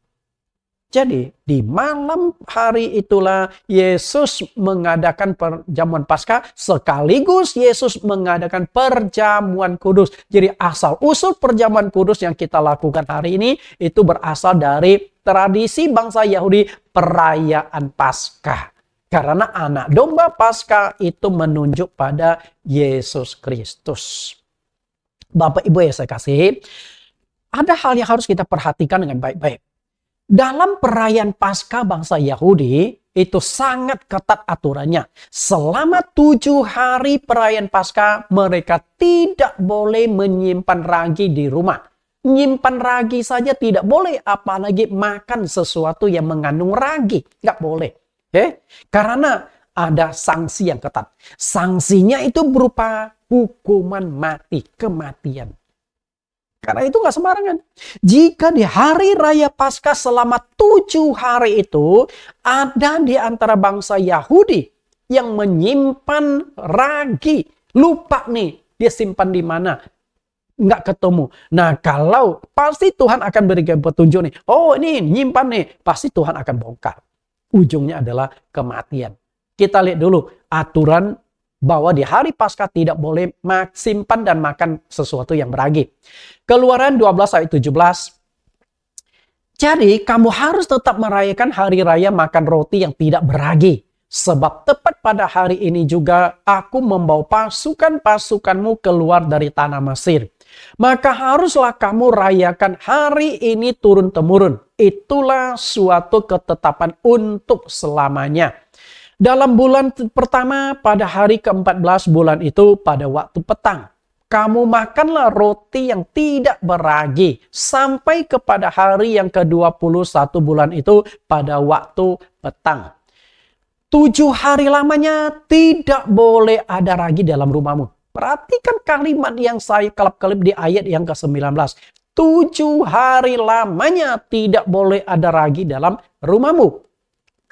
Jadi di malam hari itulah Yesus mengadakan perjamuan Paskah sekaligus Yesus mengadakan perjamuan kudus. Jadi asal usul perjamuan kudus yang kita lakukan hari ini itu berasal dari tradisi bangsa Yahudi perayaan Paskah. Karena anak domba Paskah itu menunjuk pada Yesus Kristus. Bapak Ibu yang saya kasih, ada hal yang harus kita perhatikan dengan baik-baik dalam perayaan pasca bangsa Yahudi itu sangat ketat aturannya. Selama tujuh hari perayaan pasca mereka tidak boleh menyimpan ragi di rumah. Nyimpan ragi saja tidak boleh, apalagi makan sesuatu yang mengandung ragi. Tidak boleh. Eh? Karena ada sanksi yang ketat. Sanksinya itu berupa hukuman mati, kematian. Karena itu nggak sembarangan. Jika di hari raya Paskah selama tujuh hari itu ada di antara bangsa Yahudi yang menyimpan ragi, lupa nih dia simpan di mana, nggak ketemu. Nah kalau pasti Tuhan akan berikan petunjuk nih. Oh ini nyimpan nih, pasti Tuhan akan bongkar. Ujungnya adalah kematian. Kita lihat dulu aturan bahwa di hari Paskah tidak boleh simpan dan makan sesuatu yang beragi. Keluaran 12 ayat 17. Jadi kamu harus tetap merayakan hari raya makan roti yang tidak beragi. Sebab tepat pada hari ini juga aku membawa pasukan-pasukanmu keluar dari tanah Mesir. Maka haruslah kamu rayakan hari ini turun-temurun. Itulah suatu ketetapan untuk selamanya dalam bulan pertama pada hari ke-14 bulan itu pada waktu petang. Kamu makanlah roti yang tidak beragi sampai kepada hari yang ke-21 bulan itu pada waktu petang. Tujuh hari lamanya tidak boleh ada ragi dalam rumahmu. Perhatikan kalimat yang saya kelap-kelip di ayat yang ke-19. Tujuh hari lamanya tidak boleh ada ragi dalam rumahmu.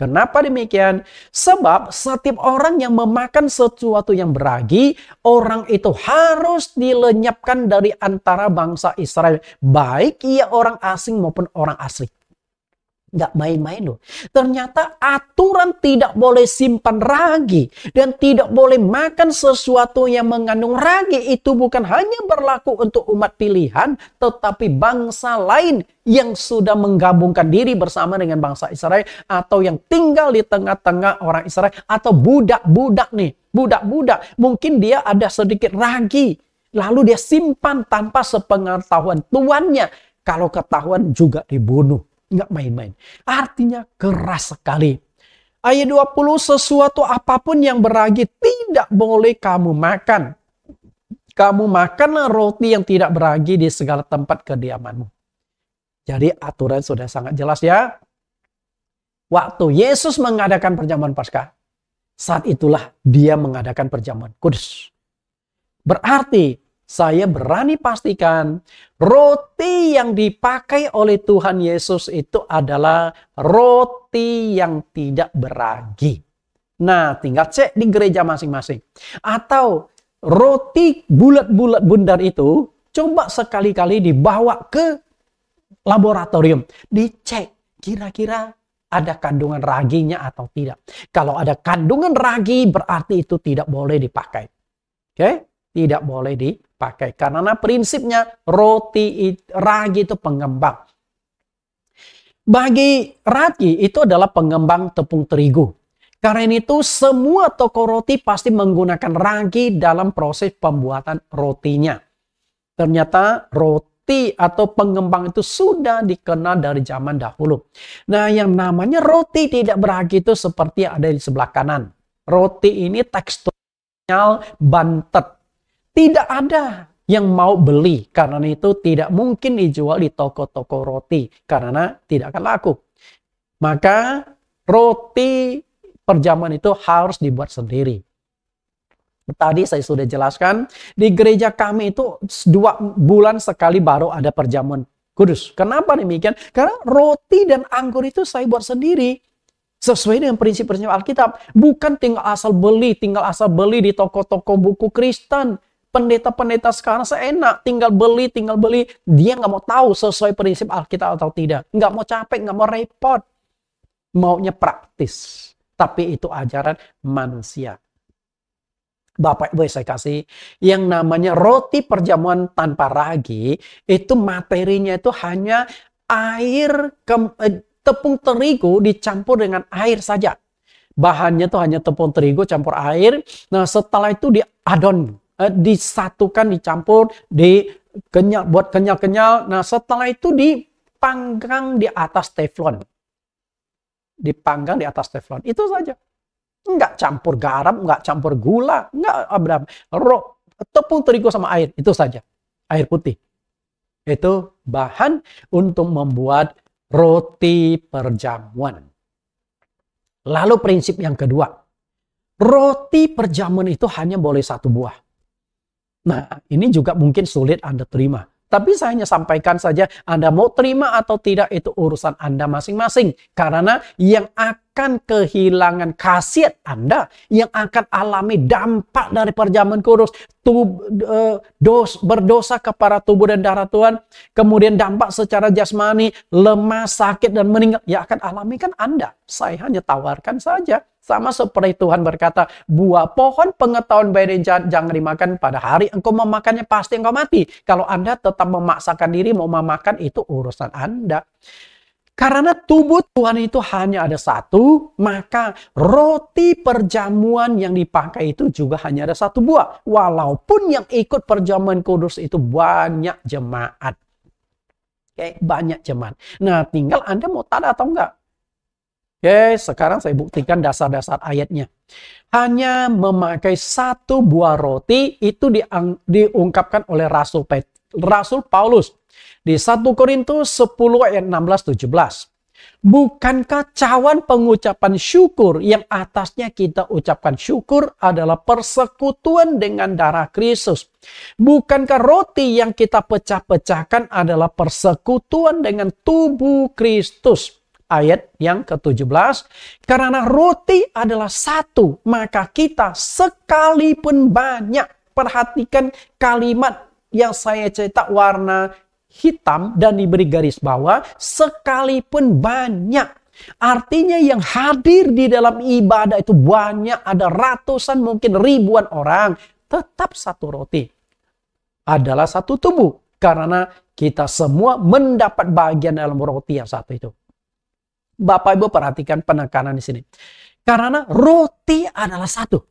Kenapa demikian? Sebab setiap orang yang memakan sesuatu yang beragi, orang itu harus dilenyapkan dari antara bangsa Israel, baik ia orang asing maupun orang asli. Nggak main-main loh. Ternyata aturan tidak boleh simpan ragi dan tidak boleh makan sesuatu yang mengandung ragi itu bukan hanya berlaku untuk umat pilihan tetapi bangsa lain yang sudah menggabungkan diri bersama dengan bangsa Israel atau yang tinggal di tengah-tengah orang Israel atau budak-budak nih. Budak-budak mungkin dia ada sedikit ragi lalu dia simpan tanpa sepengetahuan tuannya. Kalau ketahuan juga dibunuh. Nggak main-main. Artinya keras sekali. Ayat 20, sesuatu apapun yang beragi tidak boleh kamu makan. Kamu makanlah roti yang tidak beragi di segala tempat kediamanmu. Jadi aturan sudah sangat jelas ya. Waktu Yesus mengadakan perjamuan Paskah, saat itulah dia mengadakan perjamuan kudus. Berarti saya berani pastikan roti yang dipakai oleh Tuhan Yesus itu adalah roti yang tidak beragi. Nah, tinggal cek di gereja masing-masing. Atau roti bulat-bulat bundar itu coba sekali-kali dibawa ke laboratorium, dicek kira-kira ada kandungan raginya atau tidak. Kalau ada kandungan ragi berarti itu tidak boleh dipakai. Oke, okay? tidak boleh dipakai pakai. Karena prinsipnya roti ragi itu pengembang. Bagi ragi itu adalah pengembang tepung terigu. Karena itu semua toko roti pasti menggunakan ragi dalam proses pembuatan rotinya. Ternyata roti atau pengembang itu sudah dikenal dari zaman dahulu. Nah yang namanya roti tidak beragi itu seperti ada di sebelah kanan. Roti ini teksturnya bantet tidak ada yang mau beli karena itu tidak mungkin dijual di toko-toko roti karena tidak akan laku. Maka roti perjamuan itu harus dibuat sendiri. Tadi saya sudah jelaskan di gereja kami itu dua bulan sekali baru ada perjamuan kudus. Kenapa demikian? Karena roti dan anggur itu saya buat sendiri sesuai dengan prinsip-prinsip Alkitab. Bukan tinggal asal beli, tinggal asal beli di toko-toko buku Kristen pendeta-pendeta sekarang seenak tinggal beli tinggal beli dia nggak mau tahu sesuai prinsip Alkitab atau tidak nggak mau capek nggak mau repot maunya praktis tapi itu ajaran manusia Bapak Ibu saya kasih yang namanya roti perjamuan tanpa ragi itu materinya itu hanya air ke, eh, tepung terigu dicampur dengan air saja bahannya itu hanya tepung terigu campur air. Nah setelah itu diadon uh, disatukan, dicampur, di kenyal, buat kenyal-kenyal. Nah, setelah itu dipanggang di atas teflon. Dipanggang di atas teflon. Itu saja. Enggak campur garam, enggak campur gula, enggak abram. Roh, tepung terigu sama air, itu saja. Air putih. Itu bahan untuk membuat roti perjamuan. Lalu prinsip yang kedua, roti perjamuan itu hanya boleh satu buah. Nah, ini juga mungkin sulit Anda terima. Tapi saya hanya sampaikan saja, Anda mau terima atau tidak itu urusan Anda masing-masing. Karena yang akan akan kehilangan khasiat Anda yang akan alami dampak dari perjamuan kudus tub, e, dos, berdosa kepada tubuh dan darah Tuhan kemudian dampak secara jasmani lemah sakit dan meninggal ya akan alami kan Anda saya hanya tawarkan saja sama seperti Tuhan berkata, buah pohon pengetahuan baik dan jahat jangan dimakan pada hari engkau memakannya pasti engkau mati. Kalau Anda tetap memaksakan diri mau memakan itu urusan Anda. Karena tubuh Tuhan itu hanya ada satu, maka roti perjamuan yang dipakai itu juga hanya ada satu buah. Walaupun yang ikut perjamuan kudus itu banyak jemaat. Oke, banyak jemaat. Nah, tinggal Anda mau tanda atau enggak. Oke, sekarang saya buktikan dasar-dasar ayatnya. Hanya memakai satu buah roti itu diungkapkan oleh Rasul Petrus Rasul Paulus di 1 Korintus 10 ayat 16 17. Bukankah cawan pengucapan syukur yang atasnya kita ucapkan syukur adalah persekutuan dengan darah Kristus? Bukankah roti yang kita pecah-pecahkan adalah persekutuan dengan tubuh Kristus? Ayat yang ke-17, karena roti adalah satu, maka kita sekalipun banyak. Perhatikan kalimat yang saya cetak warna hitam dan diberi garis bawah sekalipun banyak. Artinya yang hadir di dalam ibadah itu banyak, ada ratusan mungkin ribuan orang. Tetap satu roti adalah satu tubuh. Karena kita semua mendapat bagian dalam roti yang satu itu. Bapak Ibu perhatikan penekanan di sini. Karena roti adalah satu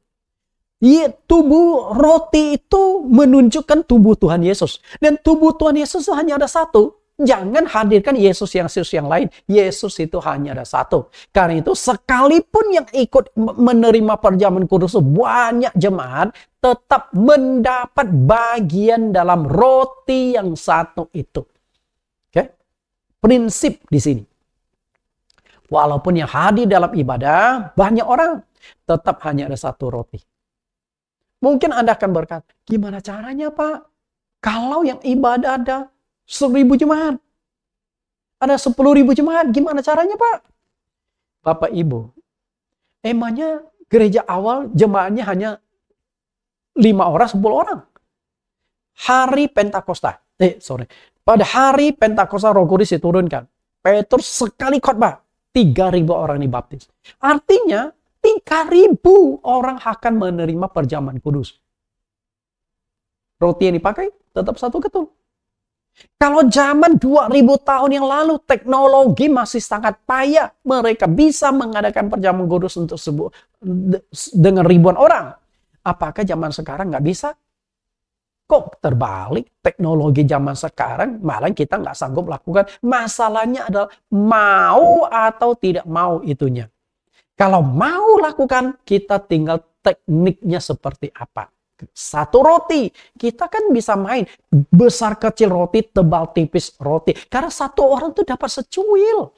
tubuh roti itu menunjukkan tubuh Tuhan Yesus. Dan tubuh Tuhan Yesus itu hanya ada satu. Jangan hadirkan Yesus yang Yesus yang lain. Yesus itu hanya ada satu. Karena itu sekalipun yang ikut menerima perjamuan kudus banyak jemaat tetap mendapat bagian dalam roti yang satu itu. Oke? Prinsip di sini. Walaupun yang hadir dalam ibadah banyak orang tetap hanya ada satu roti. Mungkin Anda akan berkata, gimana caranya Pak? Kalau yang ibadah ada seribu jemaat, ada sepuluh ribu jemaat, gimana caranya Pak? Bapak Ibu, emangnya gereja awal jemaatnya hanya lima orang, sepuluh orang. Hari Pentakosta, eh sorry, pada hari Pentakosta Roh Kudus diturunkan. Petrus sekali khotbah, tiga ribu orang dibaptis. Artinya ribu orang akan menerima perjamuan kudus. Roti yang dipakai tetap satu ketul. Kalau zaman 2000 tahun yang lalu teknologi masih sangat payah, mereka bisa mengadakan perjamuan kudus untuk sebuah dengan ribuan orang. Apakah zaman sekarang nggak bisa? Kok terbalik teknologi zaman sekarang malah kita nggak sanggup lakukan. Masalahnya adalah mau atau tidak mau itunya. Kalau mau lakukan, kita tinggal tekniknya seperti apa. Satu roti, kita kan bisa main besar kecil roti, tebal tipis roti. Karena satu orang itu dapat secuil.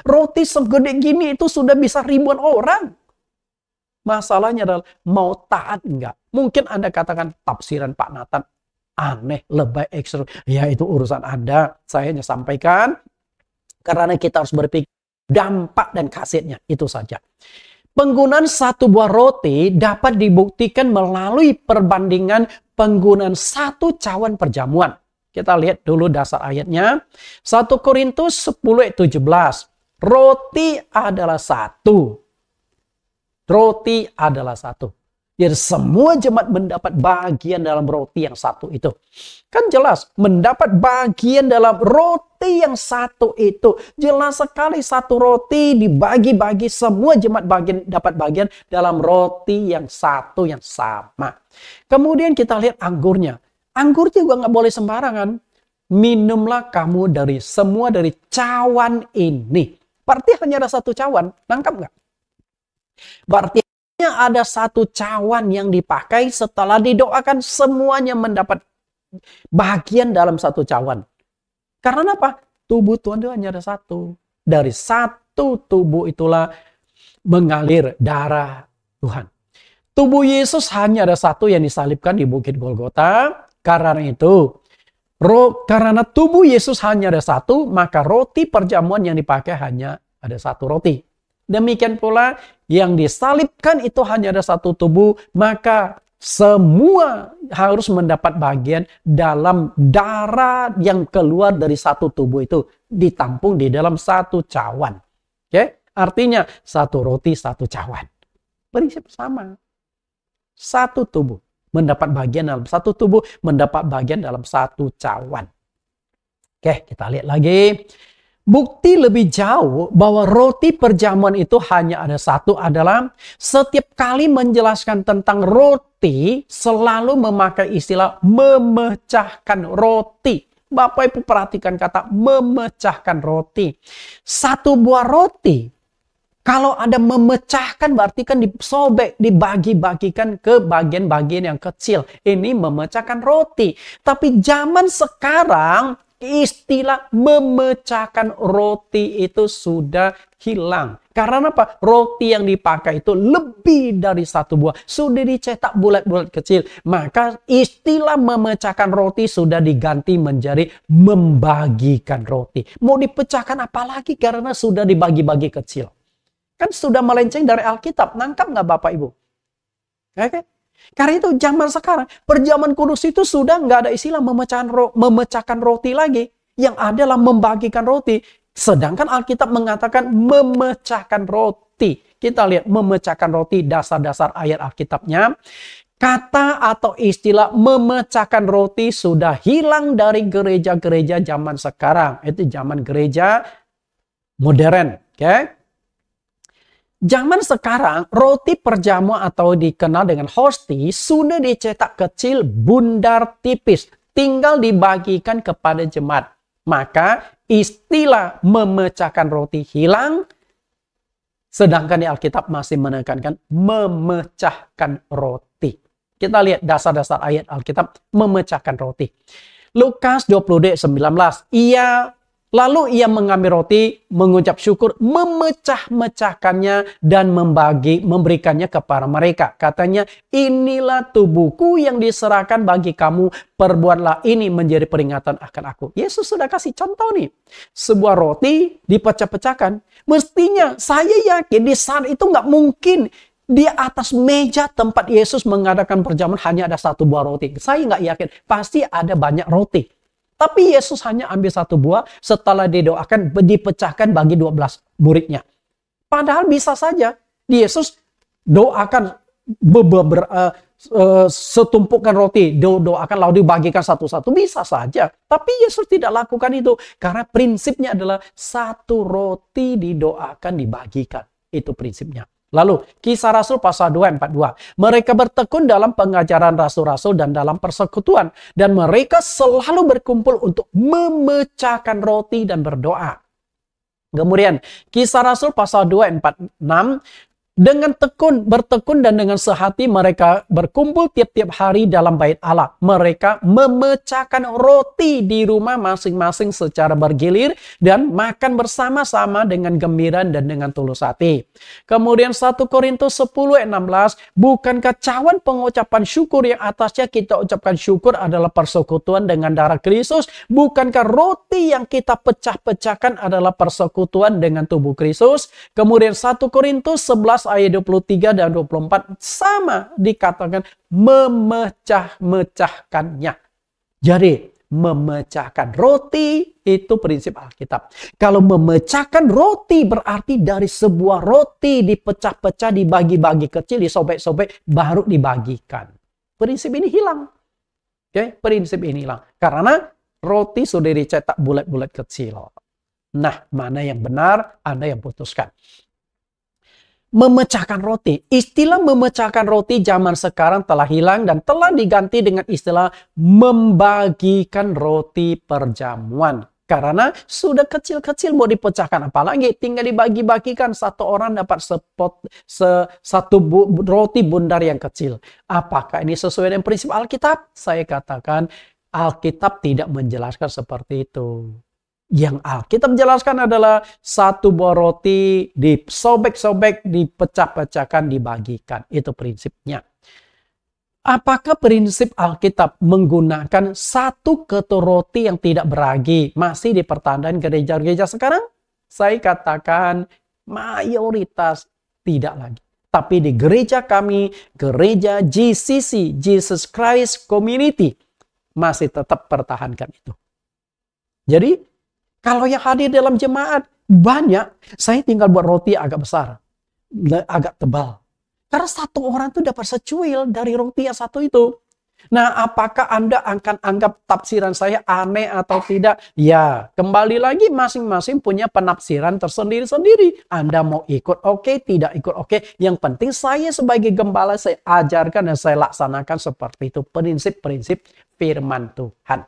Roti segede gini itu sudah bisa ribuan orang. Masalahnya adalah mau taat enggak. Mungkin Anda katakan tafsiran Pak Nathan aneh, lebay, ekstrim. Ya itu urusan Anda. Saya hanya sampaikan karena kita harus berpikir dampak dan khasiatnya. Itu saja. Penggunaan satu buah roti dapat dibuktikan melalui perbandingan penggunaan satu cawan perjamuan. Kita lihat dulu dasar ayatnya. 1 Korintus 10 ayat 17. Roti adalah satu. Roti adalah satu. Jadi semua jemaat mendapat bagian dalam roti yang satu itu. Kan jelas, mendapat bagian dalam roti yang satu itu. Jelas sekali satu roti dibagi-bagi semua jemaat bagian, dapat bagian dalam roti yang satu yang sama. Kemudian kita lihat anggurnya. anggurnya juga nggak boleh sembarangan. Minumlah kamu dari semua dari cawan ini. Berarti hanya ada satu cawan. Nangkap nggak? Berarti hanya ada satu cawan yang dipakai setelah didoakan semuanya mendapat bagian dalam satu cawan. Karena apa? Tubuh Tuhan itu hanya ada satu. Dari satu tubuh itulah mengalir darah Tuhan. Tubuh Yesus hanya ada satu yang disalibkan di Bukit Golgota. Karena itu, roh, karena tubuh Yesus hanya ada satu, maka roti perjamuan yang dipakai hanya ada satu roti. Demikian pula yang disalibkan itu hanya ada satu tubuh, maka semua harus mendapat bagian dalam darah yang keluar dari satu tubuh itu ditampung di dalam satu cawan. Oke? Okay? Artinya satu roti satu cawan. Prinsip sama. Satu tubuh mendapat bagian dalam satu tubuh, mendapat bagian dalam satu cawan. Oke, okay, kita lihat lagi. Bukti lebih jauh bahwa roti perjamuan itu hanya ada satu adalah setiap kali menjelaskan tentang roti selalu memakai istilah memecahkan roti. Bapak Ibu perhatikan kata memecahkan roti. Satu buah roti kalau ada memecahkan berarti kan disobek, dibagi-bagikan ke bagian-bagian yang kecil. Ini memecahkan roti. Tapi zaman sekarang istilah memecahkan roti itu sudah hilang. Karena apa? Roti yang dipakai itu lebih dari satu buah. Sudah dicetak bulat-bulat kecil. Maka istilah memecahkan roti sudah diganti menjadi membagikan roti. Mau dipecahkan apalagi karena sudah dibagi-bagi kecil. Kan sudah melenceng dari Alkitab. Nangkap nggak Bapak Ibu? Oke? Ya okay? Karena itu zaman sekarang, perjaman kudus itu sudah nggak ada istilah memecahkan, ro memecahkan roti lagi. Yang adalah membagikan roti. Sedangkan Alkitab mengatakan memecahkan roti. Kita lihat memecahkan roti dasar-dasar ayat Alkitabnya. Kata atau istilah memecahkan roti sudah hilang dari gereja-gereja zaman sekarang. Itu zaman gereja modern. Okay? Zaman sekarang, roti perjamuan atau dikenal dengan hosti sudah dicetak kecil bundar tipis, tinggal dibagikan kepada jemaat. Maka istilah memecahkan roti hilang, sedangkan di Alkitab masih menekankan memecahkan roti. Kita lihat dasar-dasar ayat Alkitab memecahkan roti. Lukas 20 19. Ia Lalu ia mengambil roti, mengucap syukur, memecah-mecahkannya dan membagi memberikannya kepada mereka. Katanya, "Inilah tubuhku yang diserahkan bagi kamu, perbuatlah ini menjadi peringatan akan aku." Yesus sudah kasih contoh nih. Sebuah roti dipecah-pecahkan. Mestinya saya yakin di saat itu nggak mungkin di atas meja tempat Yesus mengadakan perjamuan hanya ada satu buah roti. Saya nggak yakin, pasti ada banyak roti. Tapi Yesus hanya ambil satu buah setelah didoakan dipecahkan bagi 12 muridnya. Padahal bisa saja di Yesus doakan beber, uh, eh, eh, setumpukan roti, doakan lalu dibagikan satu-satu bisa saja. Tapi Yesus tidak lakukan itu karena prinsipnya adalah satu roti didoakan dibagikan. Itu prinsipnya. Lalu, kisah Rasul pasal 2 42. Mereka bertekun dalam pengajaran Rasul-Rasul dan dalam persekutuan. Dan mereka selalu berkumpul untuk memecahkan roti dan berdoa. Kemudian, kisah Rasul pasal 2 46. Dengan tekun, bertekun dan dengan sehati mereka berkumpul tiap-tiap hari dalam bait Allah. Mereka memecahkan roti di rumah masing-masing secara bergilir dan makan bersama-sama dengan gembira dan dengan tulus hati. Kemudian 1 Korintus 10 16, bukankah cawan pengucapan syukur yang atasnya kita ucapkan syukur adalah persekutuan dengan darah Kristus? Bukankah roti yang kita pecah-pecahkan adalah persekutuan dengan tubuh Kristus? Kemudian 1 Korintus 11 ayat 23 dan 24 sama dikatakan memecah-mecahkannya. Jadi memecahkan roti itu prinsip Alkitab. Kalau memecahkan roti berarti dari sebuah roti dipecah-pecah, dibagi-bagi kecil, disobek-sobek, baru dibagikan. Prinsip ini hilang. Oke, okay? prinsip ini hilang. Karena roti sudah dicetak bulat-bulat kecil. Nah, mana yang benar, Anda yang putuskan memecahkan roti. Istilah memecahkan roti zaman sekarang telah hilang dan telah diganti dengan istilah membagikan roti perjamuan. Karena sudah kecil-kecil mau dipecahkan, apalagi tinggal dibagi-bagikan satu orang dapat sepot se, satu bu, roti bundar yang kecil. Apakah ini sesuai dengan prinsip Alkitab? Saya katakan Alkitab tidak menjelaskan seperti itu yang Alkitab jelaskan adalah satu buah roti disobek-sobek, dipecah-pecahkan, dibagikan. Itu prinsipnya. Apakah prinsip Alkitab menggunakan satu ketur roti yang tidak beragi masih dipertandain gereja-gereja sekarang? Saya katakan mayoritas tidak lagi. Tapi di gereja kami, gereja GCC, Jesus Christ Community, masih tetap pertahankan itu. Jadi kalau yang hadir dalam jemaat banyak, saya tinggal buat roti agak besar, agak tebal. Karena satu orang itu dapat secuil dari roti yang satu itu. Nah, apakah Anda akan anggap tafsiran saya aneh atau tidak? Ya, kembali lagi masing-masing punya penafsiran tersendiri-sendiri. Anda mau ikut oke, okay, tidak ikut oke. Okay. Yang penting saya sebagai gembala saya ajarkan dan saya laksanakan seperti itu prinsip-prinsip firman Tuhan.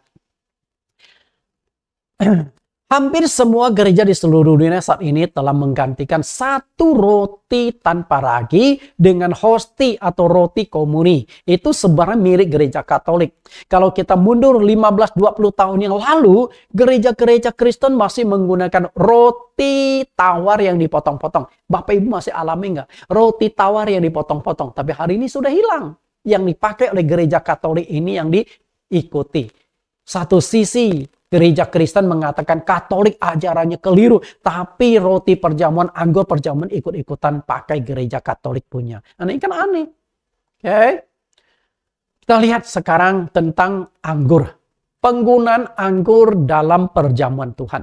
Hampir semua gereja di seluruh dunia saat ini telah menggantikan satu roti tanpa ragi dengan hosti atau roti komuni. Itu sebenarnya mirip gereja Katolik. Kalau kita mundur 15-20 tahun yang lalu, gereja-gereja Kristen masih menggunakan roti tawar yang dipotong-potong. Bapak Ibu masih alami nggak? Roti tawar yang dipotong-potong. Tapi hari ini sudah hilang. Yang dipakai oleh gereja Katolik ini yang diikuti. Satu sisi Gereja Kristen mengatakan Katolik ajarannya keliru, tapi roti perjamuan, anggur perjamuan ikut-ikutan pakai gereja Katolik punya. Nah, ini kan aneh. Oke. Okay. Kita lihat sekarang tentang anggur. Penggunaan anggur dalam perjamuan Tuhan.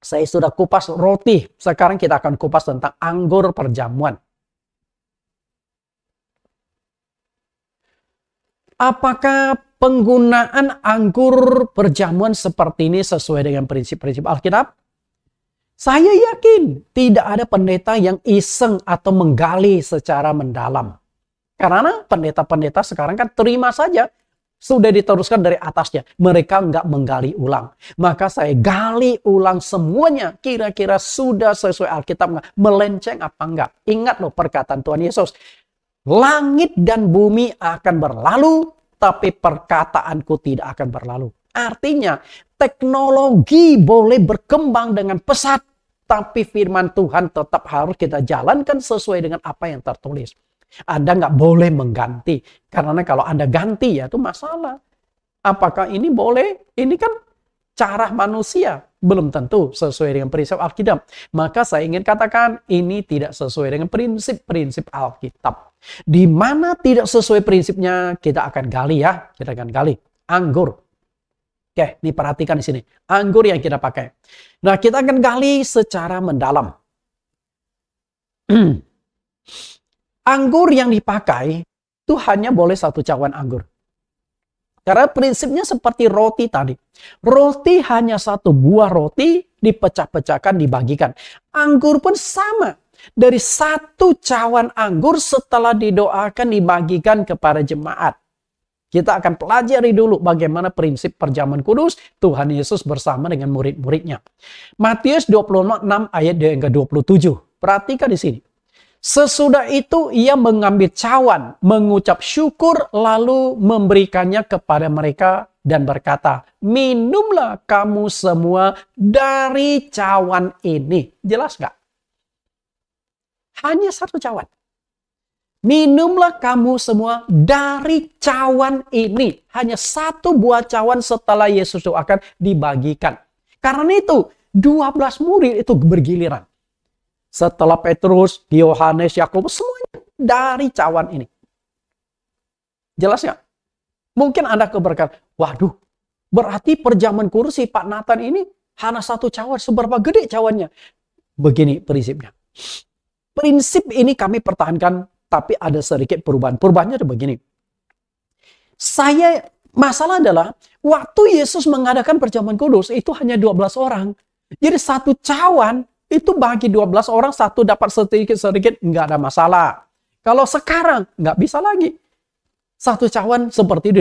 Saya sudah kupas roti, sekarang kita akan kupas tentang anggur perjamuan. apakah penggunaan anggur perjamuan seperti ini sesuai dengan prinsip-prinsip Alkitab? Saya yakin tidak ada pendeta yang iseng atau menggali secara mendalam. Karena pendeta-pendeta sekarang kan terima saja sudah diteruskan dari atasnya. Mereka nggak menggali ulang. Maka saya gali ulang semuanya. Kira-kira sudah sesuai Alkitab nggak? Melenceng apa enggak? Ingat loh perkataan Tuhan Yesus. Langit dan bumi akan berlalu, tapi perkataanku tidak akan berlalu. Artinya, teknologi boleh berkembang dengan pesat, tapi firman Tuhan tetap harus kita jalankan sesuai dengan apa yang tertulis. Anda nggak boleh mengganti, karena kalau Anda ganti ya itu masalah. Apakah ini boleh? Ini kan cara manusia, belum tentu sesuai dengan prinsip Alkitab. Maka saya ingin katakan ini tidak sesuai dengan prinsip-prinsip Alkitab. Di mana tidak sesuai prinsipnya kita akan gali ya, kita akan gali. Anggur. Oke, ini perhatikan di sini. Anggur yang kita pakai. Nah, kita akan gali secara mendalam. anggur yang dipakai itu hanya boleh satu cawan anggur. Karena prinsipnya seperti roti tadi. Roti hanya satu buah roti dipecah-pecahkan, dibagikan. Anggur pun sama dari satu cawan anggur setelah didoakan dibagikan kepada jemaat. Kita akan pelajari dulu bagaimana prinsip perjamuan kudus Tuhan Yesus bersama dengan murid-muridnya. Matius 26 ayat yang ke-27. Perhatikan di sini. Sesudah itu ia mengambil cawan, mengucap syukur lalu memberikannya kepada mereka dan berkata, "Minumlah kamu semua dari cawan ini." Jelas nggak? Hanya satu cawan. Minumlah kamu semua dari cawan ini. Hanya satu buah cawan setelah Yesus doakan dibagikan. Karena itu 12 murid itu bergiliran. Setelah Petrus, Yohanes, Yakobus semuanya dari cawan ini. Jelas nggak? Mungkin Anda keberkan, waduh berarti perjaman kursi Pak Nathan ini hanya satu cawan. Seberapa gede cawannya? Begini prinsipnya. Prinsip ini kami pertahankan, tapi ada sedikit perubahan. Perubahannya ada begini. Saya masalah adalah waktu Yesus mengadakan perjamuan kudus itu hanya 12 orang. Jadi satu cawan itu bagi 12 orang satu dapat sedikit-sedikit nggak ada masalah. Kalau sekarang nggak bisa lagi. Satu cawan seperti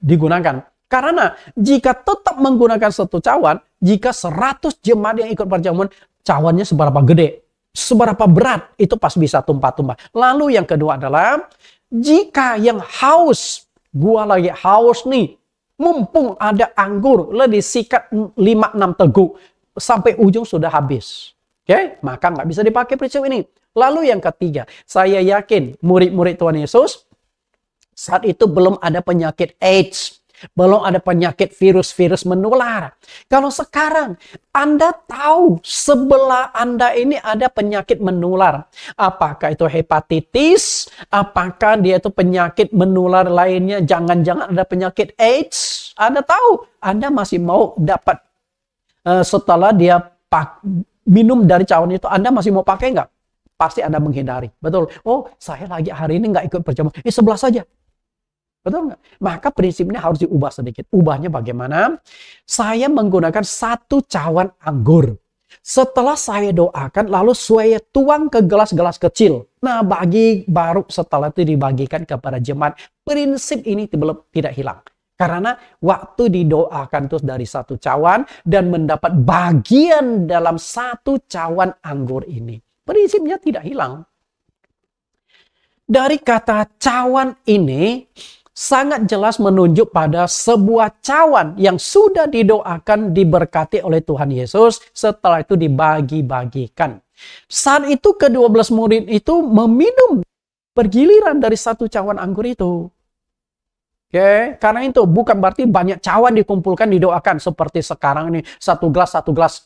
digunakan. Karena jika tetap menggunakan satu cawan, jika 100 jemaat yang ikut perjamuan, cawannya seberapa gede? seberapa berat itu pas bisa tumpah-tumpah. Lalu yang kedua adalah jika yang haus, gua lagi haus nih, mumpung ada anggur, lebih disikat 5-6 teguk, sampai ujung sudah habis. Oke, okay? maka nggak bisa dipakai prinsip ini. Lalu yang ketiga, saya yakin murid-murid Tuhan Yesus saat itu belum ada penyakit AIDS. Belum ada penyakit virus-virus menular. Kalau sekarang Anda tahu sebelah Anda ini ada penyakit menular. Apakah itu hepatitis? Apakah dia itu penyakit menular lainnya? Jangan-jangan ada penyakit AIDS? Anda tahu? Anda masih mau dapat uh, setelah dia pak minum dari cawan itu Anda masih mau pakai nggak? Pasti Anda menghindari. Betul. Oh, saya lagi hari ini nggak ikut berjamaah. Eh, sebelah saja. Betul nggak? Maka prinsipnya harus diubah sedikit. Ubahnya bagaimana? Saya menggunakan satu cawan anggur. Setelah saya doakan, lalu saya tuang ke gelas-gelas kecil. Nah, bagi baru setelah itu dibagikan kepada jemaat. Prinsip ini belum tidak hilang. Karena waktu didoakan terus dari satu cawan dan mendapat bagian dalam satu cawan anggur ini. Prinsipnya tidak hilang. Dari kata cawan ini, sangat jelas menunjuk pada sebuah cawan yang sudah didoakan diberkati oleh Tuhan Yesus setelah itu dibagi-bagikan. Saat itu ke-12 murid itu meminum pergiliran dari satu cawan anggur itu. Oke, okay? karena itu bukan berarti banyak cawan dikumpulkan didoakan seperti sekarang ini satu gelas satu gelas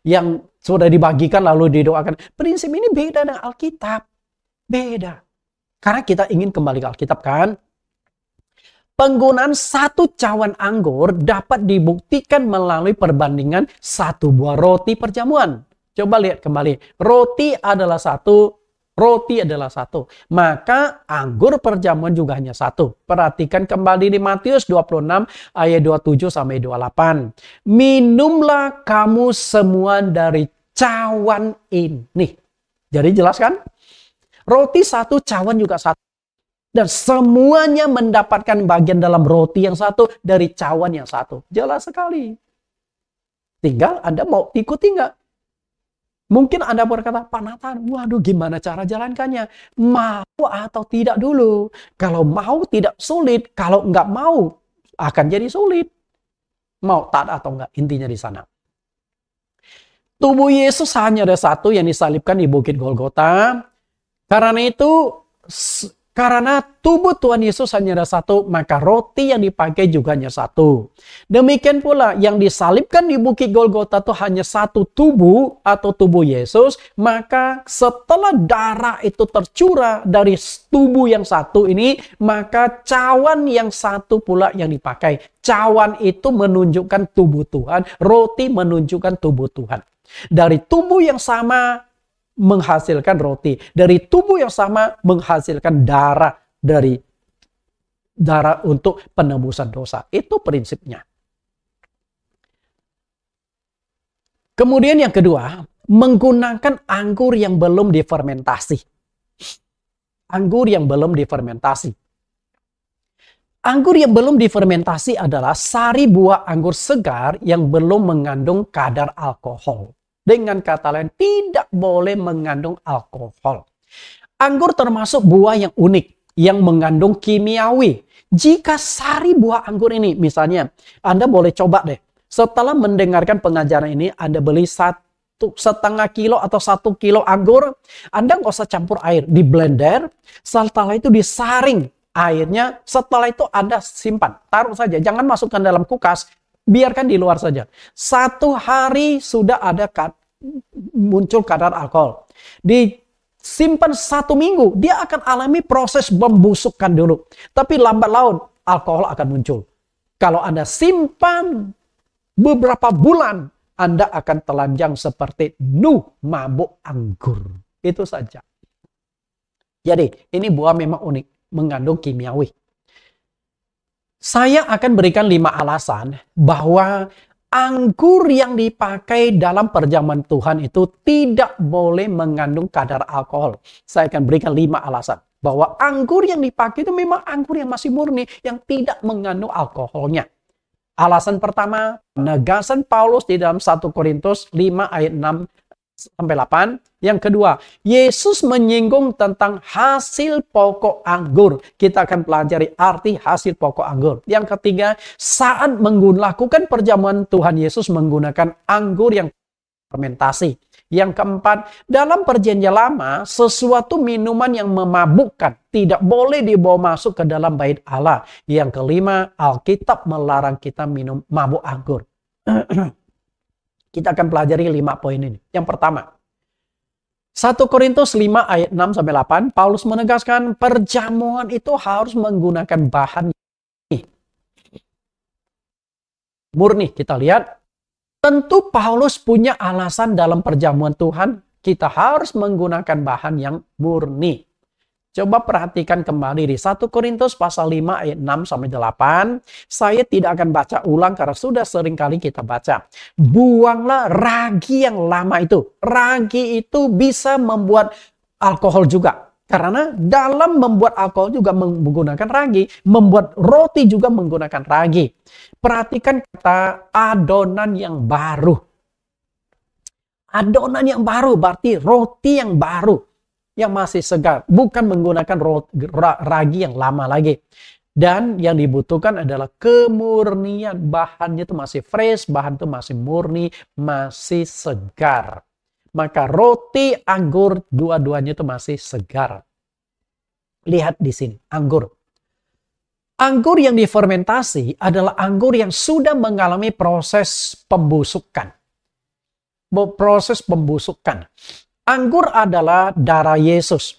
yang sudah dibagikan lalu didoakan. Prinsip ini beda dengan Alkitab. Beda. Karena kita ingin kembali ke Alkitab kan? Penggunaan satu cawan anggur dapat dibuktikan melalui perbandingan satu buah roti perjamuan. Coba lihat kembali. Roti adalah satu, roti adalah satu. Maka anggur perjamuan juga hanya satu. Perhatikan kembali di Matius 26 ayat 27 sampai 28. Minumlah kamu semua dari cawan ini. Jadi jelas kan? Roti satu, cawan juga satu. Dan semuanya mendapatkan bagian dalam roti yang satu dari cawan yang satu. Jelas sekali. Tinggal Anda mau ikuti nggak? Mungkin Anda berkata, Pak Nathan, waduh gimana cara jalankannya? Mau atau tidak dulu? Kalau mau tidak sulit, kalau nggak mau akan jadi sulit. Mau taat atau nggak, intinya di sana. Tubuh Yesus hanya ada satu yang disalibkan di Bukit Golgota. Karena itu karena tubuh Tuhan Yesus hanya ada satu, maka roti yang dipakai juga hanya satu. Demikian pula yang disalibkan di Bukit Golgota itu hanya satu tubuh atau tubuh Yesus, maka setelah darah itu tercurah dari tubuh yang satu ini, maka cawan yang satu pula yang dipakai. Cawan itu menunjukkan tubuh Tuhan, roti menunjukkan tubuh Tuhan. Dari tubuh yang sama menghasilkan roti. Dari tubuh yang sama menghasilkan darah dari darah untuk penebusan dosa. Itu prinsipnya. Kemudian yang kedua, menggunakan anggur yang belum difermentasi. Anggur yang belum difermentasi. Anggur yang belum difermentasi adalah sari buah anggur segar yang belum mengandung kadar alkohol. Dengan kata lain, tidak boleh mengandung alkohol. Anggur termasuk buah yang unik, yang mengandung kimiawi. Jika sari buah anggur ini, misalnya, Anda boleh coba deh. Setelah mendengarkan pengajaran ini, Anda beli satu setengah kilo atau satu kilo anggur, Anda nggak usah campur air. Di blender, setelah itu disaring airnya setelah itu Anda simpan, taruh saja, jangan masukkan dalam kulkas, biarkan di luar saja. Satu hari sudah ada muncul kadar alkohol. Disimpan satu minggu, dia akan alami proses membusukkan dulu. Tapi lambat laun, alkohol akan muncul. Kalau Anda simpan beberapa bulan, Anda akan telanjang seperti nu mabuk anggur. Itu saja. Jadi, ini buah memang unik, mengandung kimiawi. Saya akan berikan lima alasan bahwa anggur yang dipakai dalam perjamuan Tuhan itu tidak boleh mengandung kadar alkohol. Saya akan berikan lima alasan. Bahwa anggur yang dipakai itu memang anggur yang masih murni, yang tidak mengandung alkoholnya. Alasan pertama, penegasan Paulus di dalam 1 Korintus 5 ayat 6 sampai 8. Yang kedua, Yesus menyinggung tentang hasil pokok anggur. Kita akan pelajari arti hasil pokok anggur. Yang ketiga, saat menggunakan perjamuan Tuhan Yesus menggunakan anggur yang fermentasi. Yang keempat, dalam perjanjian lama, sesuatu minuman yang memabukkan tidak boleh dibawa masuk ke dalam bait Allah. Yang kelima, Alkitab melarang kita minum mabuk anggur. Kita akan pelajari lima poin ini. Yang pertama, 1 Korintus 5 ayat 6 sampai 8, Paulus menegaskan perjamuan itu harus menggunakan bahan murni. Kita lihat, tentu Paulus punya alasan dalam perjamuan Tuhan, kita harus menggunakan bahan yang murni. Coba perhatikan kembali di 1 Korintus pasal 5 ayat 6 sampai 8. Saya tidak akan baca ulang karena sudah sering kali kita baca. Buanglah ragi yang lama itu. Ragi itu bisa membuat alkohol juga. Karena dalam membuat alkohol juga menggunakan ragi, membuat roti juga menggunakan ragi. Perhatikan kata adonan yang baru. Adonan yang baru berarti roti yang baru yang masih segar, bukan menggunakan ragi yang lama lagi. Dan yang dibutuhkan adalah kemurnian. Bahannya itu masih fresh, bahan itu masih murni, masih segar. Maka roti, anggur, dua-duanya itu masih segar. Lihat di sini, anggur. Anggur yang difermentasi adalah anggur yang sudah mengalami proses pembusukan. Proses pembusukan. Anggur adalah darah Yesus.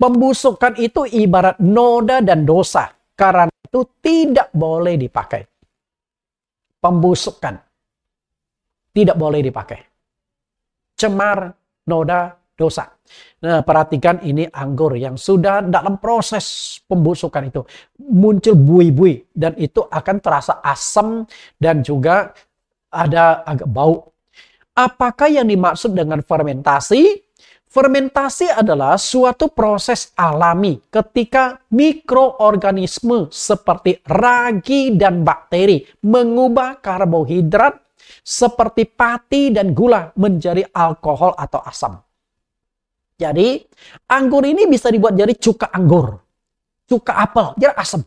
Pembusukan itu ibarat noda dan dosa. Karena itu tidak boleh dipakai. Pembusukan. Tidak boleh dipakai. Cemar, noda, dosa. Nah, perhatikan ini anggur yang sudah dalam proses pembusukan itu. Muncul bui-bui. Dan itu akan terasa asam dan juga ada agak bau. Apakah yang dimaksud dengan fermentasi? Fermentasi adalah suatu proses alami ketika mikroorganisme seperti ragi dan bakteri mengubah karbohidrat seperti pati dan gula menjadi alkohol atau asam. Jadi, anggur ini bisa dibuat jadi cuka anggur, cuka apel, jadi asam.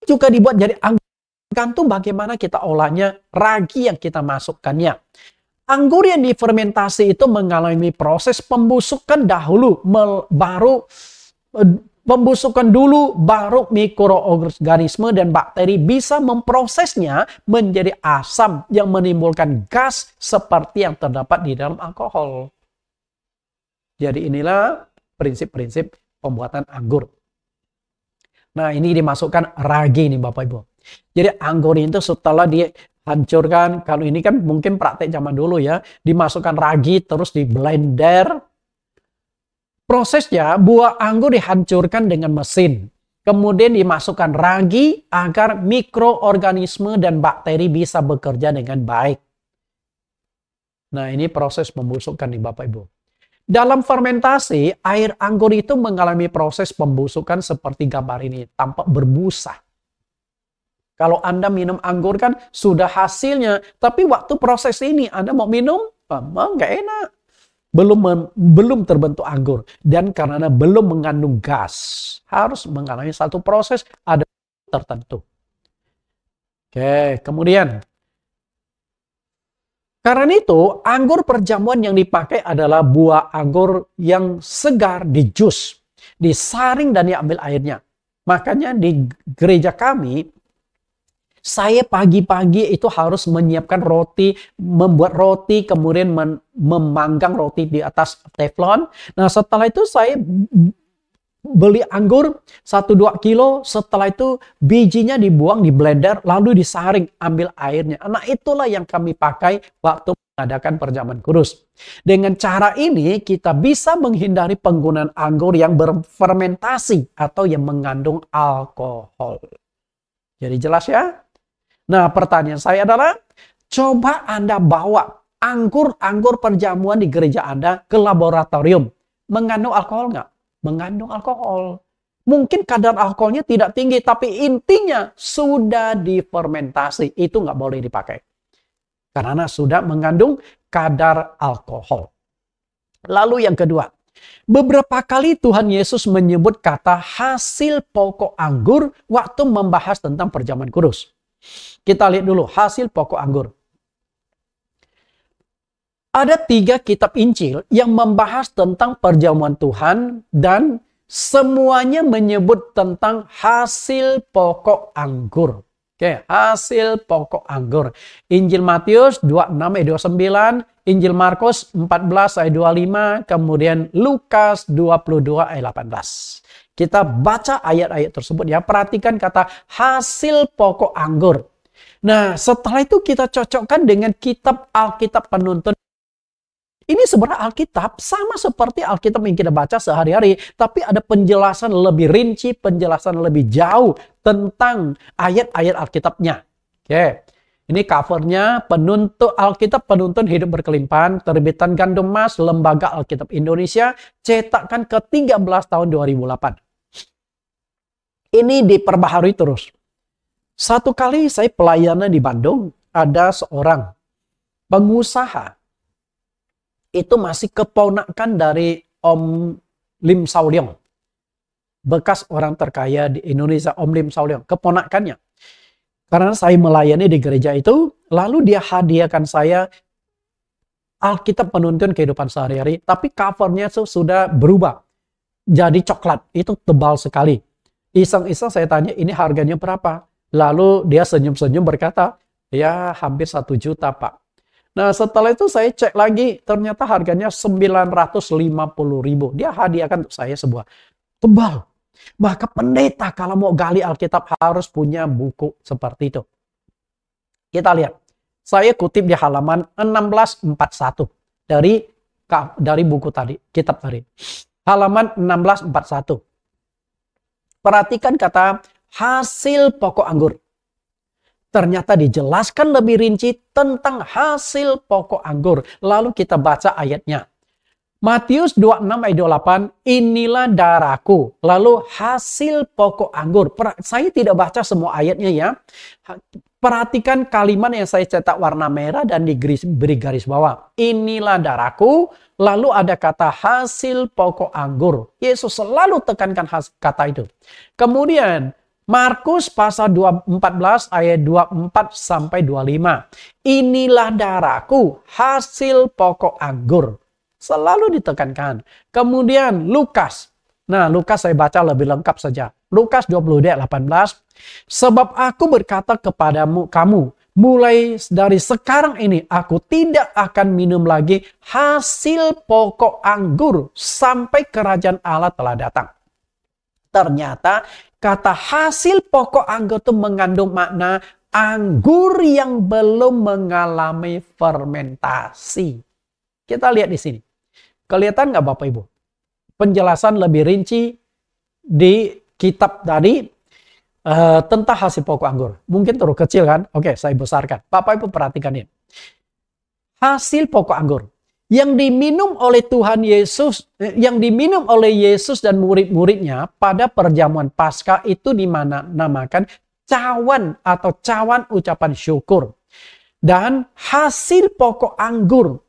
Cuka dibuat jadi anggur, tergantung bagaimana kita olahnya, ragi yang kita masukkannya. Anggur yang difermentasi itu mengalami proses pembusukan dahulu, baru eh, pembusukan dulu, baru mikroorganisme dan bakteri bisa memprosesnya menjadi asam yang menimbulkan gas seperti yang terdapat di dalam alkohol. Jadi inilah prinsip-prinsip pembuatan anggur. Nah ini dimasukkan ragi nih Bapak Ibu. Jadi anggur itu setelah di, hancurkan. Kalau ini kan mungkin praktek zaman dulu ya, dimasukkan ragi terus di blender. Prosesnya buah anggur dihancurkan dengan mesin. Kemudian dimasukkan ragi agar mikroorganisme dan bakteri bisa bekerja dengan baik. Nah, ini proses pembusukan nih Bapak Ibu. Dalam fermentasi, air anggur itu mengalami proses pembusukan seperti gambar ini, tampak berbusa. Kalau Anda minum anggur kan sudah hasilnya, tapi waktu proses ini Anda mau minum, memang nggak enak. Belum belum terbentuk anggur dan karena belum mengandung gas, harus mengalami satu proses ada tertentu. Oke, kemudian karena itu, anggur perjamuan yang dipakai adalah buah anggur yang segar di jus, disaring dan diambil airnya. Makanya di gereja kami saya pagi-pagi itu harus menyiapkan roti, membuat roti, kemudian memanggang roti di atas teflon. Nah setelah itu saya beli anggur 1-2 kilo, setelah itu bijinya dibuang di blender, lalu disaring, ambil airnya. Nah itulah yang kami pakai waktu mengadakan perjamuan kudus. Dengan cara ini kita bisa menghindari penggunaan anggur yang berfermentasi atau yang mengandung alkohol. Jadi jelas ya? Nah pertanyaan saya adalah, coba Anda bawa anggur-anggur perjamuan di gereja Anda ke laboratorium. Mengandung alkohol nggak? Mengandung alkohol. Mungkin kadar alkoholnya tidak tinggi, tapi intinya sudah difermentasi. Itu nggak boleh dipakai. Karena sudah mengandung kadar alkohol. Lalu yang kedua, beberapa kali Tuhan Yesus menyebut kata hasil pokok anggur waktu membahas tentang perjamuan kudus. Kita lihat dulu hasil pokok anggur. Ada tiga kitab Injil yang membahas tentang perjamuan Tuhan dan semuanya menyebut tentang hasil pokok anggur. Oke, hasil pokok anggur. Injil Matius 26 ayat 29, Injil Markus 14 ayat 25, kemudian Lukas 22 ayat 18. Kita baca ayat-ayat tersebut ya. Perhatikan kata hasil pokok anggur. Nah, setelah itu kita cocokkan dengan kitab Alkitab penuntun. Ini sebenarnya Alkitab sama seperti Alkitab yang kita baca sehari-hari, tapi ada penjelasan lebih rinci, penjelasan lebih jauh tentang ayat-ayat Alkitabnya. Oke. Ini covernya penuntut Alkitab penuntun hidup berkelimpahan terbitan Gandum Mas Lembaga Alkitab Indonesia cetakan ke-13 tahun 2008. Ini diperbaharui terus. Satu kali saya pelayanan di Bandung ada seorang pengusaha itu masih keponakan dari Om Lim Saulyong. Bekas orang terkaya di Indonesia, Om Lim Saulyong, keponakannya karena saya melayani di gereja itu, lalu dia hadiahkan saya Alkitab penuntun kehidupan sehari-hari, tapi covernya itu sudah berubah. Jadi coklat, itu tebal sekali. Iseng-iseng saya tanya, ini harganya berapa? Lalu dia senyum-senyum berkata, ya hampir satu juta pak. Nah setelah itu saya cek lagi, ternyata harganya 950 ribu. Dia hadiahkan untuk saya sebuah tebal. Maka pendeta kalau mau gali Alkitab harus punya buku seperti itu. Kita lihat. Saya kutip di halaman 1641 dari dari buku tadi, kitab tadi. Halaman 1641. Perhatikan kata hasil pokok anggur. Ternyata dijelaskan lebih rinci tentang hasil pokok anggur. Lalu kita baca ayatnya. Matius 26 ayat 28, inilah darahku. Lalu hasil pokok anggur. Saya tidak baca semua ayatnya ya. Perhatikan kalimat yang saya cetak warna merah dan diberi garis bawah. Inilah darahku. Lalu ada kata hasil pokok anggur. Yesus selalu tekankan kata itu. Kemudian Markus pasal 14 ayat 24 sampai 25. Inilah darahku, hasil pokok anggur. Selalu ditekankan. Kemudian Lukas. Nah, Lukas saya baca lebih lengkap saja. Lukas 20 Sebab aku berkata kepadamu kamu, mulai dari sekarang ini aku tidak akan minum lagi hasil pokok anggur sampai kerajaan Allah telah datang. Ternyata kata hasil pokok anggur itu mengandung makna anggur yang belum mengalami fermentasi. Kita lihat di sini. Kelihatan nggak Bapak Ibu? Penjelasan lebih rinci di kitab tadi uh, tentang hasil pokok anggur. Mungkin terlalu kecil kan? Oke, saya besarkan. Bapak Ibu perhatikan ini. Hasil pokok anggur yang diminum oleh Tuhan Yesus, eh, yang diminum oleh Yesus dan murid-muridnya pada perjamuan Paskah itu dimana namakan cawan atau cawan ucapan syukur. Dan hasil pokok anggur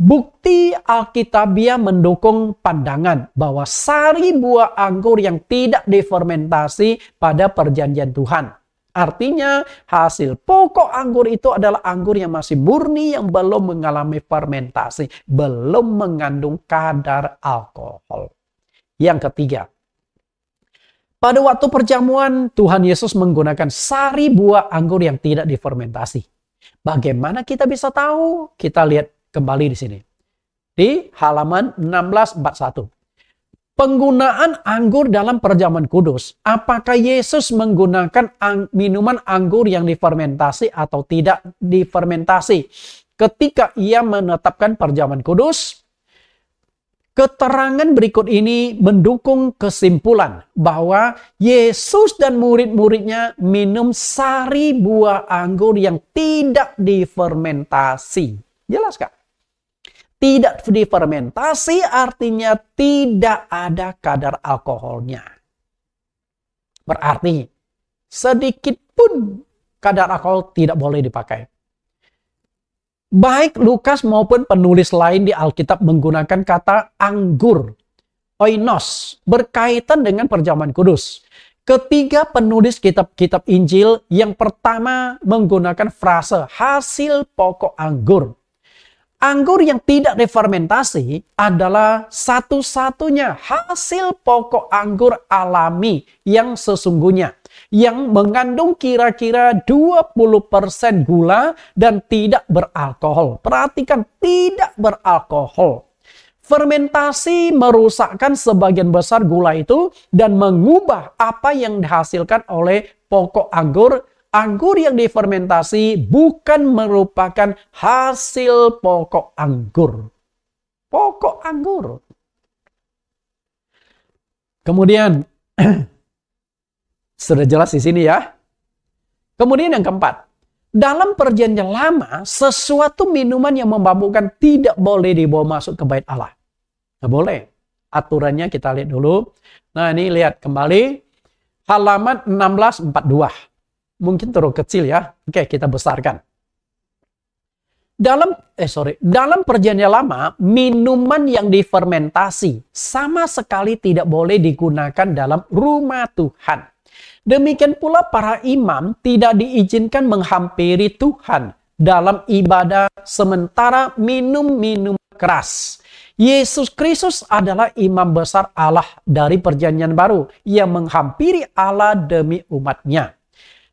Bukti Alkitabiah mendukung pandangan bahwa sari buah anggur yang tidak difermentasi pada perjanjian Tuhan. Artinya hasil pokok anggur itu adalah anggur yang masih murni yang belum mengalami fermentasi, belum mengandung kadar alkohol. Yang ketiga, pada waktu perjamuan Tuhan Yesus menggunakan sari buah anggur yang tidak difermentasi. Bagaimana kita bisa tahu? Kita lihat kembali di sini. Di halaman 1641. Penggunaan anggur dalam perjamuan kudus. Apakah Yesus menggunakan ang minuman anggur yang difermentasi atau tidak difermentasi? Ketika ia menetapkan perjamuan kudus, Keterangan berikut ini mendukung kesimpulan bahwa Yesus dan murid-muridnya minum sari buah anggur yang tidak difermentasi. Jelas, Kak? tidak difermentasi artinya tidak ada kadar alkoholnya. Berarti sedikit pun kadar alkohol tidak boleh dipakai. Baik Lukas maupun penulis lain di Alkitab menggunakan kata anggur, oinos, berkaitan dengan perjamuan kudus. Ketiga penulis kitab-kitab Injil yang pertama menggunakan frase hasil pokok anggur Anggur yang tidak difermentasi adalah satu-satunya hasil pokok anggur alami yang sesungguhnya yang mengandung kira-kira 20% gula dan tidak beralkohol. Perhatikan, tidak beralkohol. Fermentasi merusakkan sebagian besar gula itu dan mengubah apa yang dihasilkan oleh pokok anggur anggur yang difermentasi bukan merupakan hasil pokok anggur. Pokok anggur. Kemudian, sudah jelas di sini ya. Kemudian yang keempat, dalam perjanjian lama, sesuatu minuman yang memabukkan tidak boleh dibawa masuk ke bait Allah. Tidak boleh. Aturannya kita lihat dulu. Nah ini lihat kembali. Halaman 1642 mungkin terlalu kecil ya. Oke, kita besarkan. Dalam eh sorry, dalam perjanjian lama, minuman yang difermentasi sama sekali tidak boleh digunakan dalam rumah Tuhan. Demikian pula para imam tidak diizinkan menghampiri Tuhan dalam ibadah sementara minum-minum keras. Yesus Kristus adalah imam besar Allah dari perjanjian baru yang menghampiri Allah demi umatnya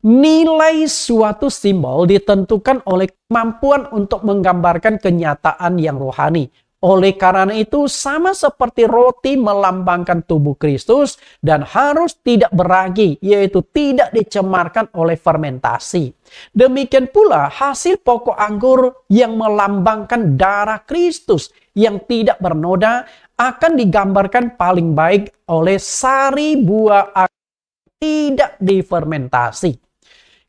nilai suatu simbol ditentukan oleh kemampuan untuk menggambarkan kenyataan yang rohani. Oleh karena itu, sama seperti roti melambangkan tubuh Kristus dan harus tidak beragi, yaitu tidak dicemarkan oleh fermentasi. Demikian pula hasil pokok anggur yang melambangkan darah Kristus yang tidak bernoda akan digambarkan paling baik oleh sari buah anggur tidak difermentasi.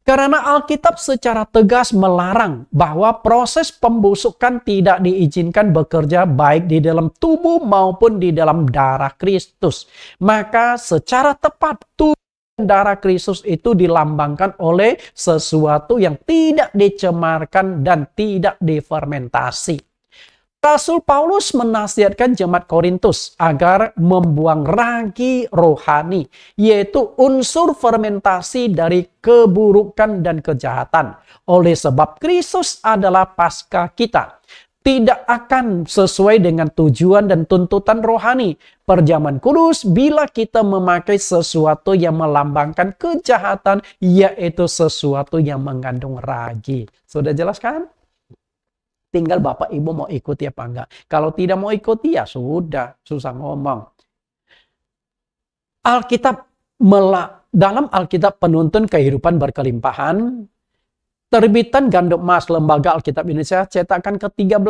Karena Alkitab secara tegas melarang bahwa proses pembusukan tidak diizinkan bekerja baik di dalam tubuh maupun di dalam darah Kristus. Maka secara tepat tubuh dan darah Kristus itu dilambangkan oleh sesuatu yang tidak dicemarkan dan tidak difermentasi. Rasul Paulus menasihatkan jemaat Korintus agar membuang ragi rohani, yaitu unsur fermentasi dari keburukan dan kejahatan. Oleh sebab Kristus adalah Paskah kita. Tidak akan sesuai dengan tujuan dan tuntutan rohani perjaman kudus bila kita memakai sesuatu yang melambangkan kejahatan, yaitu sesuatu yang mengandung ragi. Sudah jelaskan? Tinggal Bapak Ibu mau ikuti apa enggak. Kalau tidak mau ikuti ya sudah, susah ngomong. Alkitab dalam Alkitab penuntun kehidupan berkelimpahan, terbitan gandum emas Lembaga Alkitab Indonesia cetakan ke-13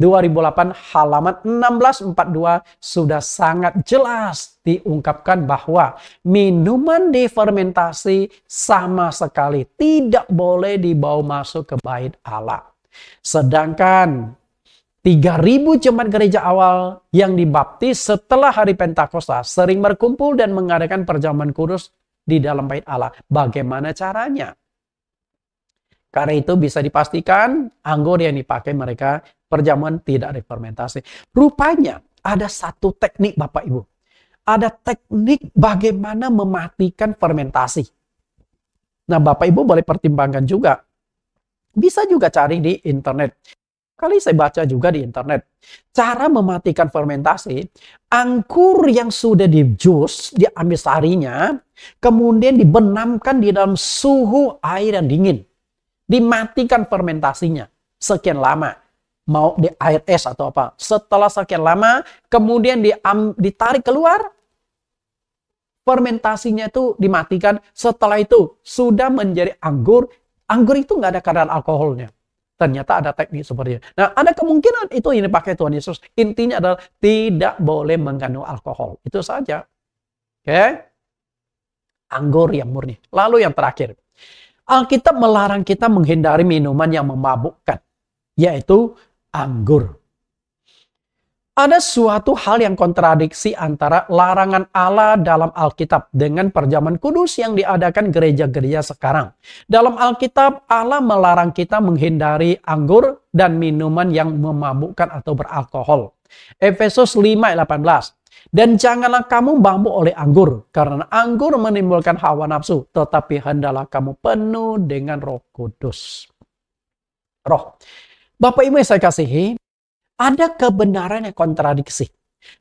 2008 halaman 1642 sudah sangat jelas diungkapkan bahwa minuman difermentasi sama sekali tidak boleh dibawa masuk ke bait Allah. Sedangkan 3.000 jemaat gereja awal yang dibaptis setelah hari Pentakosta sering berkumpul dan mengadakan perjamuan kudus di dalam bait Allah. Bagaimana caranya? Karena itu bisa dipastikan anggur yang dipakai mereka perjamuan tidak difermentasi. Rupanya ada satu teknik Bapak Ibu. Ada teknik bagaimana mematikan fermentasi. Nah Bapak Ibu boleh pertimbangkan juga bisa juga cari di internet. Kali saya baca juga di internet. Cara mematikan fermentasi, angkur yang sudah di jus, diambil sarinya, kemudian dibenamkan di dalam suhu air yang dingin. Dimatikan fermentasinya sekian lama mau di air es atau apa. Setelah sekian lama, kemudian di, um, ditarik keluar, fermentasinya itu dimatikan. Setelah itu sudah menjadi anggur Anggur itu nggak ada kadar alkoholnya. Ternyata ada teknik seperti itu. Nah, ada kemungkinan itu yang dipakai Tuhan Yesus. Intinya adalah tidak boleh mengandung alkohol. Itu saja. Oke. Okay? Anggur yang murni. Lalu yang terakhir. Alkitab melarang kita menghindari minuman yang memabukkan. Yaitu anggur. Ada suatu hal yang kontradiksi antara larangan Allah dalam Alkitab dengan perjaman kudus yang diadakan gereja-gereja sekarang. Dalam Alkitab, Allah melarang kita menghindari anggur dan minuman yang memabukkan atau beralkohol. Efesus 5:18. Dan janganlah kamu mabuk oleh anggur, karena anggur menimbulkan hawa nafsu, tetapi hendalah kamu penuh dengan roh kudus. Roh. Bapak Ibu yang saya kasihi, ada kebenaran yang kontradiksi.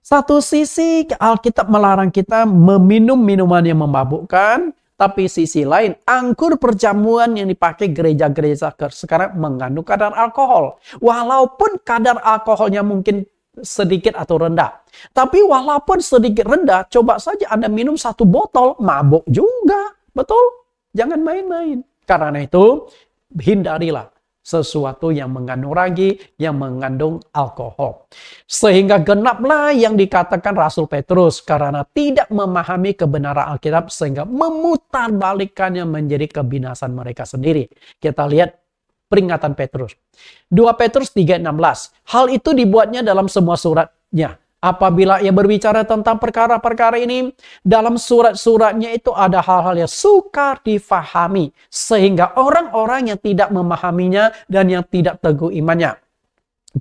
Satu sisi Alkitab melarang kita meminum minuman yang memabukkan, tapi sisi lain, angkur perjamuan yang dipakai gereja-gereja sekarang mengandung kadar alkohol. Walaupun kadar alkoholnya mungkin sedikit atau rendah. Tapi walaupun sedikit rendah, coba saja Anda minum satu botol, mabuk juga. Betul? Jangan main-main. Karena itu, hindarilah sesuatu yang mengandung ragi, yang mengandung alkohol. Sehingga genaplah yang dikatakan Rasul Petrus karena tidak memahami kebenaran Alkitab sehingga memutarbalikannya menjadi kebinasan mereka sendiri. Kita lihat peringatan Petrus. 2 Petrus 3:16. Hal itu dibuatnya dalam semua suratnya apabila ia berbicara tentang perkara-perkara ini dalam surat-suratnya itu ada hal-hal yang sukar difahami sehingga orang-orang yang tidak memahaminya dan yang tidak teguh imannya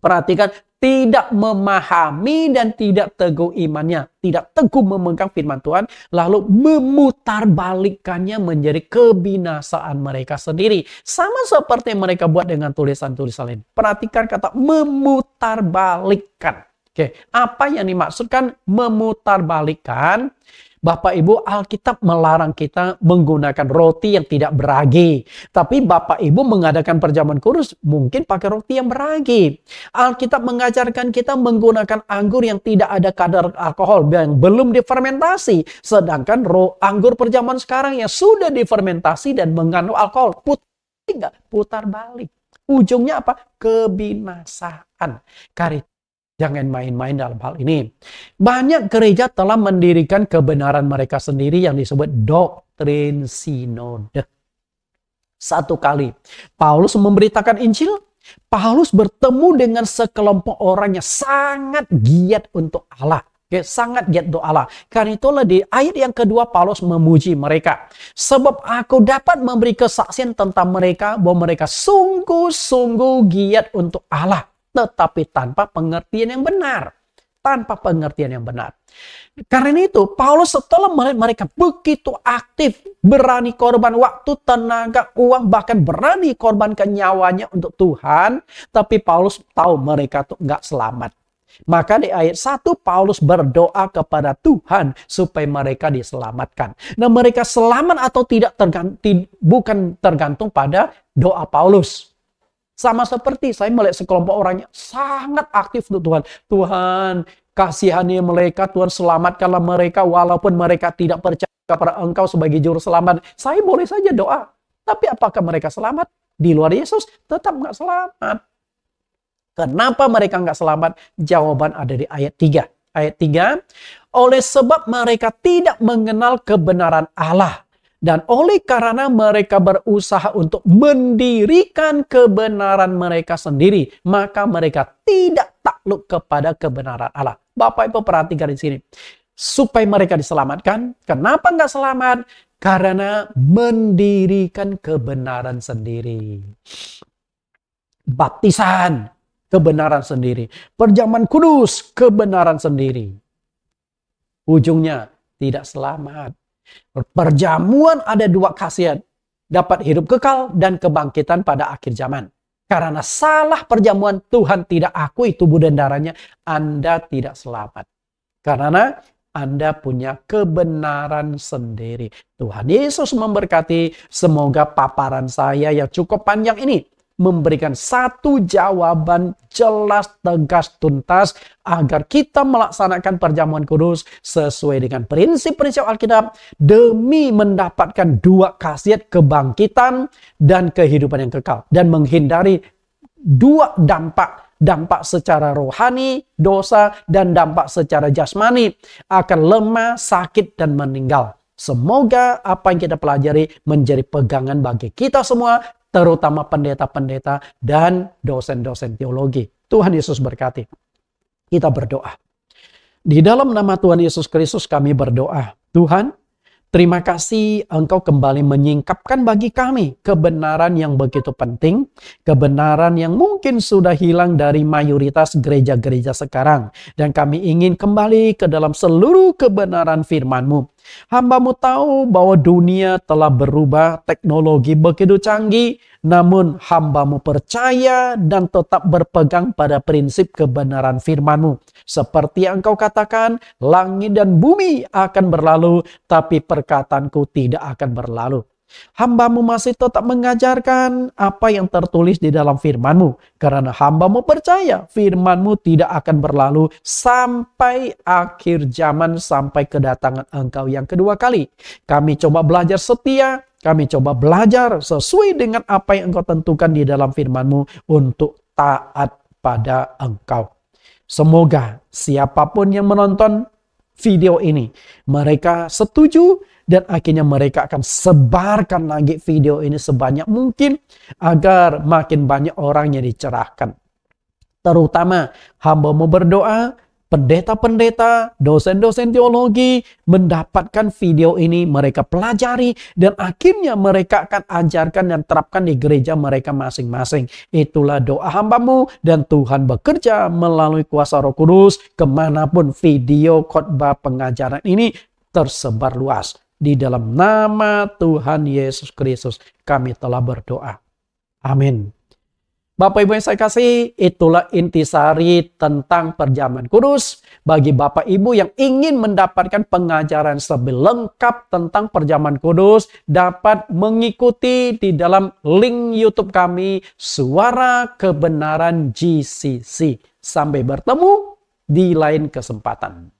perhatikan tidak memahami dan tidak teguh imannya, tidak teguh memegang firman Tuhan, lalu memutarbalikkannya menjadi kebinasaan mereka sendiri. Sama seperti mereka buat dengan tulisan-tulisan lain. Perhatikan kata memutarbalikkan. Oke, apa yang dimaksudkan memutarbalikkan? Bapak Ibu, Alkitab melarang kita menggunakan roti yang tidak beragi. Tapi Bapak Ibu mengadakan perjamuan kudus mungkin pakai roti yang beragi. Alkitab mengajarkan kita menggunakan anggur yang tidak ada kadar alkohol yang belum difermentasi. Sedangkan anggur perjamuan sekarang yang sudah difermentasi dan mengandung alkohol. Put putar balik. Ujungnya apa? Kebinasaan. Karena Jangan main-main dalam hal ini. Banyak gereja telah mendirikan kebenaran mereka sendiri yang disebut doktrin sinode. Ya. Satu kali, Paulus memberitakan Injil. Paulus bertemu dengan sekelompok orang yang sangat giat untuk Allah. Oke, ya, sangat giat doa Allah. Karena itulah di ayat yang kedua Paulus memuji mereka. Sebab aku dapat memberi kesaksian tentang mereka bahwa mereka sungguh-sungguh giat untuk Allah tetapi tanpa pengertian yang benar. Tanpa pengertian yang benar. Karena itu, Paulus setelah melihat mereka begitu aktif, berani korban waktu, tenaga, uang, bahkan berani korban kenyawanya untuk Tuhan. Tapi Paulus tahu mereka tuh nggak selamat. Maka di ayat 1 Paulus berdoa kepada Tuhan supaya mereka diselamatkan. Nah, mereka selamat atau tidak bukan tergantung pada doa Paulus. Sama seperti saya melihat sekelompok orangnya sangat aktif untuk Tuhan. Tuhan, kasihani mereka, Tuhan selamatkanlah mereka walaupun mereka tidak percaya kepada engkau sebagai juru selamat. Saya boleh saja doa. Tapi apakah mereka selamat? Di luar Yesus tetap nggak selamat. Kenapa mereka nggak selamat? Jawaban ada di ayat 3. Ayat 3, oleh sebab mereka tidak mengenal kebenaran Allah dan oleh karena mereka berusaha untuk mendirikan kebenaran mereka sendiri, maka mereka tidak takluk kepada kebenaran Allah. Bapak Ibu perhatikan di sini. Supaya mereka diselamatkan. Kenapa nggak selamat? Karena mendirikan kebenaran sendiri. Baptisan, kebenaran sendiri. Perjaman kudus, kebenaran sendiri. Ujungnya tidak selamat. Perjamuan ada dua khasiat, dapat hidup kekal dan kebangkitan pada akhir zaman. Karena salah perjamuan Tuhan tidak akui tubuh dan darahnya, Anda tidak selamat. Karena anda punya kebenaran sendiri. Tuhan Yesus memberkati, semoga paparan saya yang cukup panjang ini memberikan satu jawaban jelas, tegas, tuntas agar kita melaksanakan perjamuan kudus sesuai dengan prinsip-prinsip Alkitab demi mendapatkan dua khasiat kebangkitan dan kehidupan yang kekal dan menghindari dua dampak dampak secara rohani dosa dan dampak secara jasmani akan lemah, sakit dan meninggal. Semoga apa yang kita pelajari menjadi pegangan bagi kita semua terutama pendeta-pendeta dan dosen-dosen teologi. Tuhan Yesus berkati. Kita berdoa. Di dalam nama Tuhan Yesus Kristus kami berdoa. Tuhan, Terima kasih engkau kembali menyingkapkan bagi kami kebenaran yang begitu penting, kebenaran yang mungkin sudah hilang dari mayoritas gereja-gereja sekarang. Dan kami ingin kembali ke dalam seluruh kebenaran firman-Mu. Hambamu tahu bahwa dunia telah berubah, teknologi begitu canggih, namun hambamu percaya dan tetap berpegang pada prinsip kebenaran firmanmu. Seperti yang kau katakan, langit dan bumi akan berlalu, tapi perkataanku tidak akan berlalu. Hambamu masih tetap mengajarkan apa yang tertulis di dalam firmanmu. Karena hambamu percaya firmanmu tidak akan berlalu sampai akhir zaman sampai kedatangan engkau yang kedua kali. Kami coba belajar setia, kami coba belajar sesuai dengan apa yang engkau tentukan di dalam firmanmu untuk taat pada engkau. Semoga siapapun yang menonton video ini, mereka setuju dan akhirnya mereka akan sebarkan lagi video ini sebanyak mungkin agar makin banyak orang yang dicerahkan. Terutama hamba mau berdoa, pendeta-pendeta, dosen-dosen teologi mendapatkan video ini, mereka pelajari dan akhirnya mereka akan ajarkan dan terapkan di gereja mereka masing-masing. Itulah doa hambamu dan Tuhan bekerja melalui kuasa roh kudus kemanapun video khotbah pengajaran ini tersebar luas. Di dalam nama Tuhan Yesus Kristus kami telah berdoa. Amin. Bapak Ibu yang saya kasih, itulah intisari tentang perjamuan kudus bagi Bapak Ibu yang ingin mendapatkan pengajaran lebih lengkap tentang perjamuan kudus dapat mengikuti di dalam link YouTube kami Suara Kebenaran GCC. Sampai bertemu di lain kesempatan.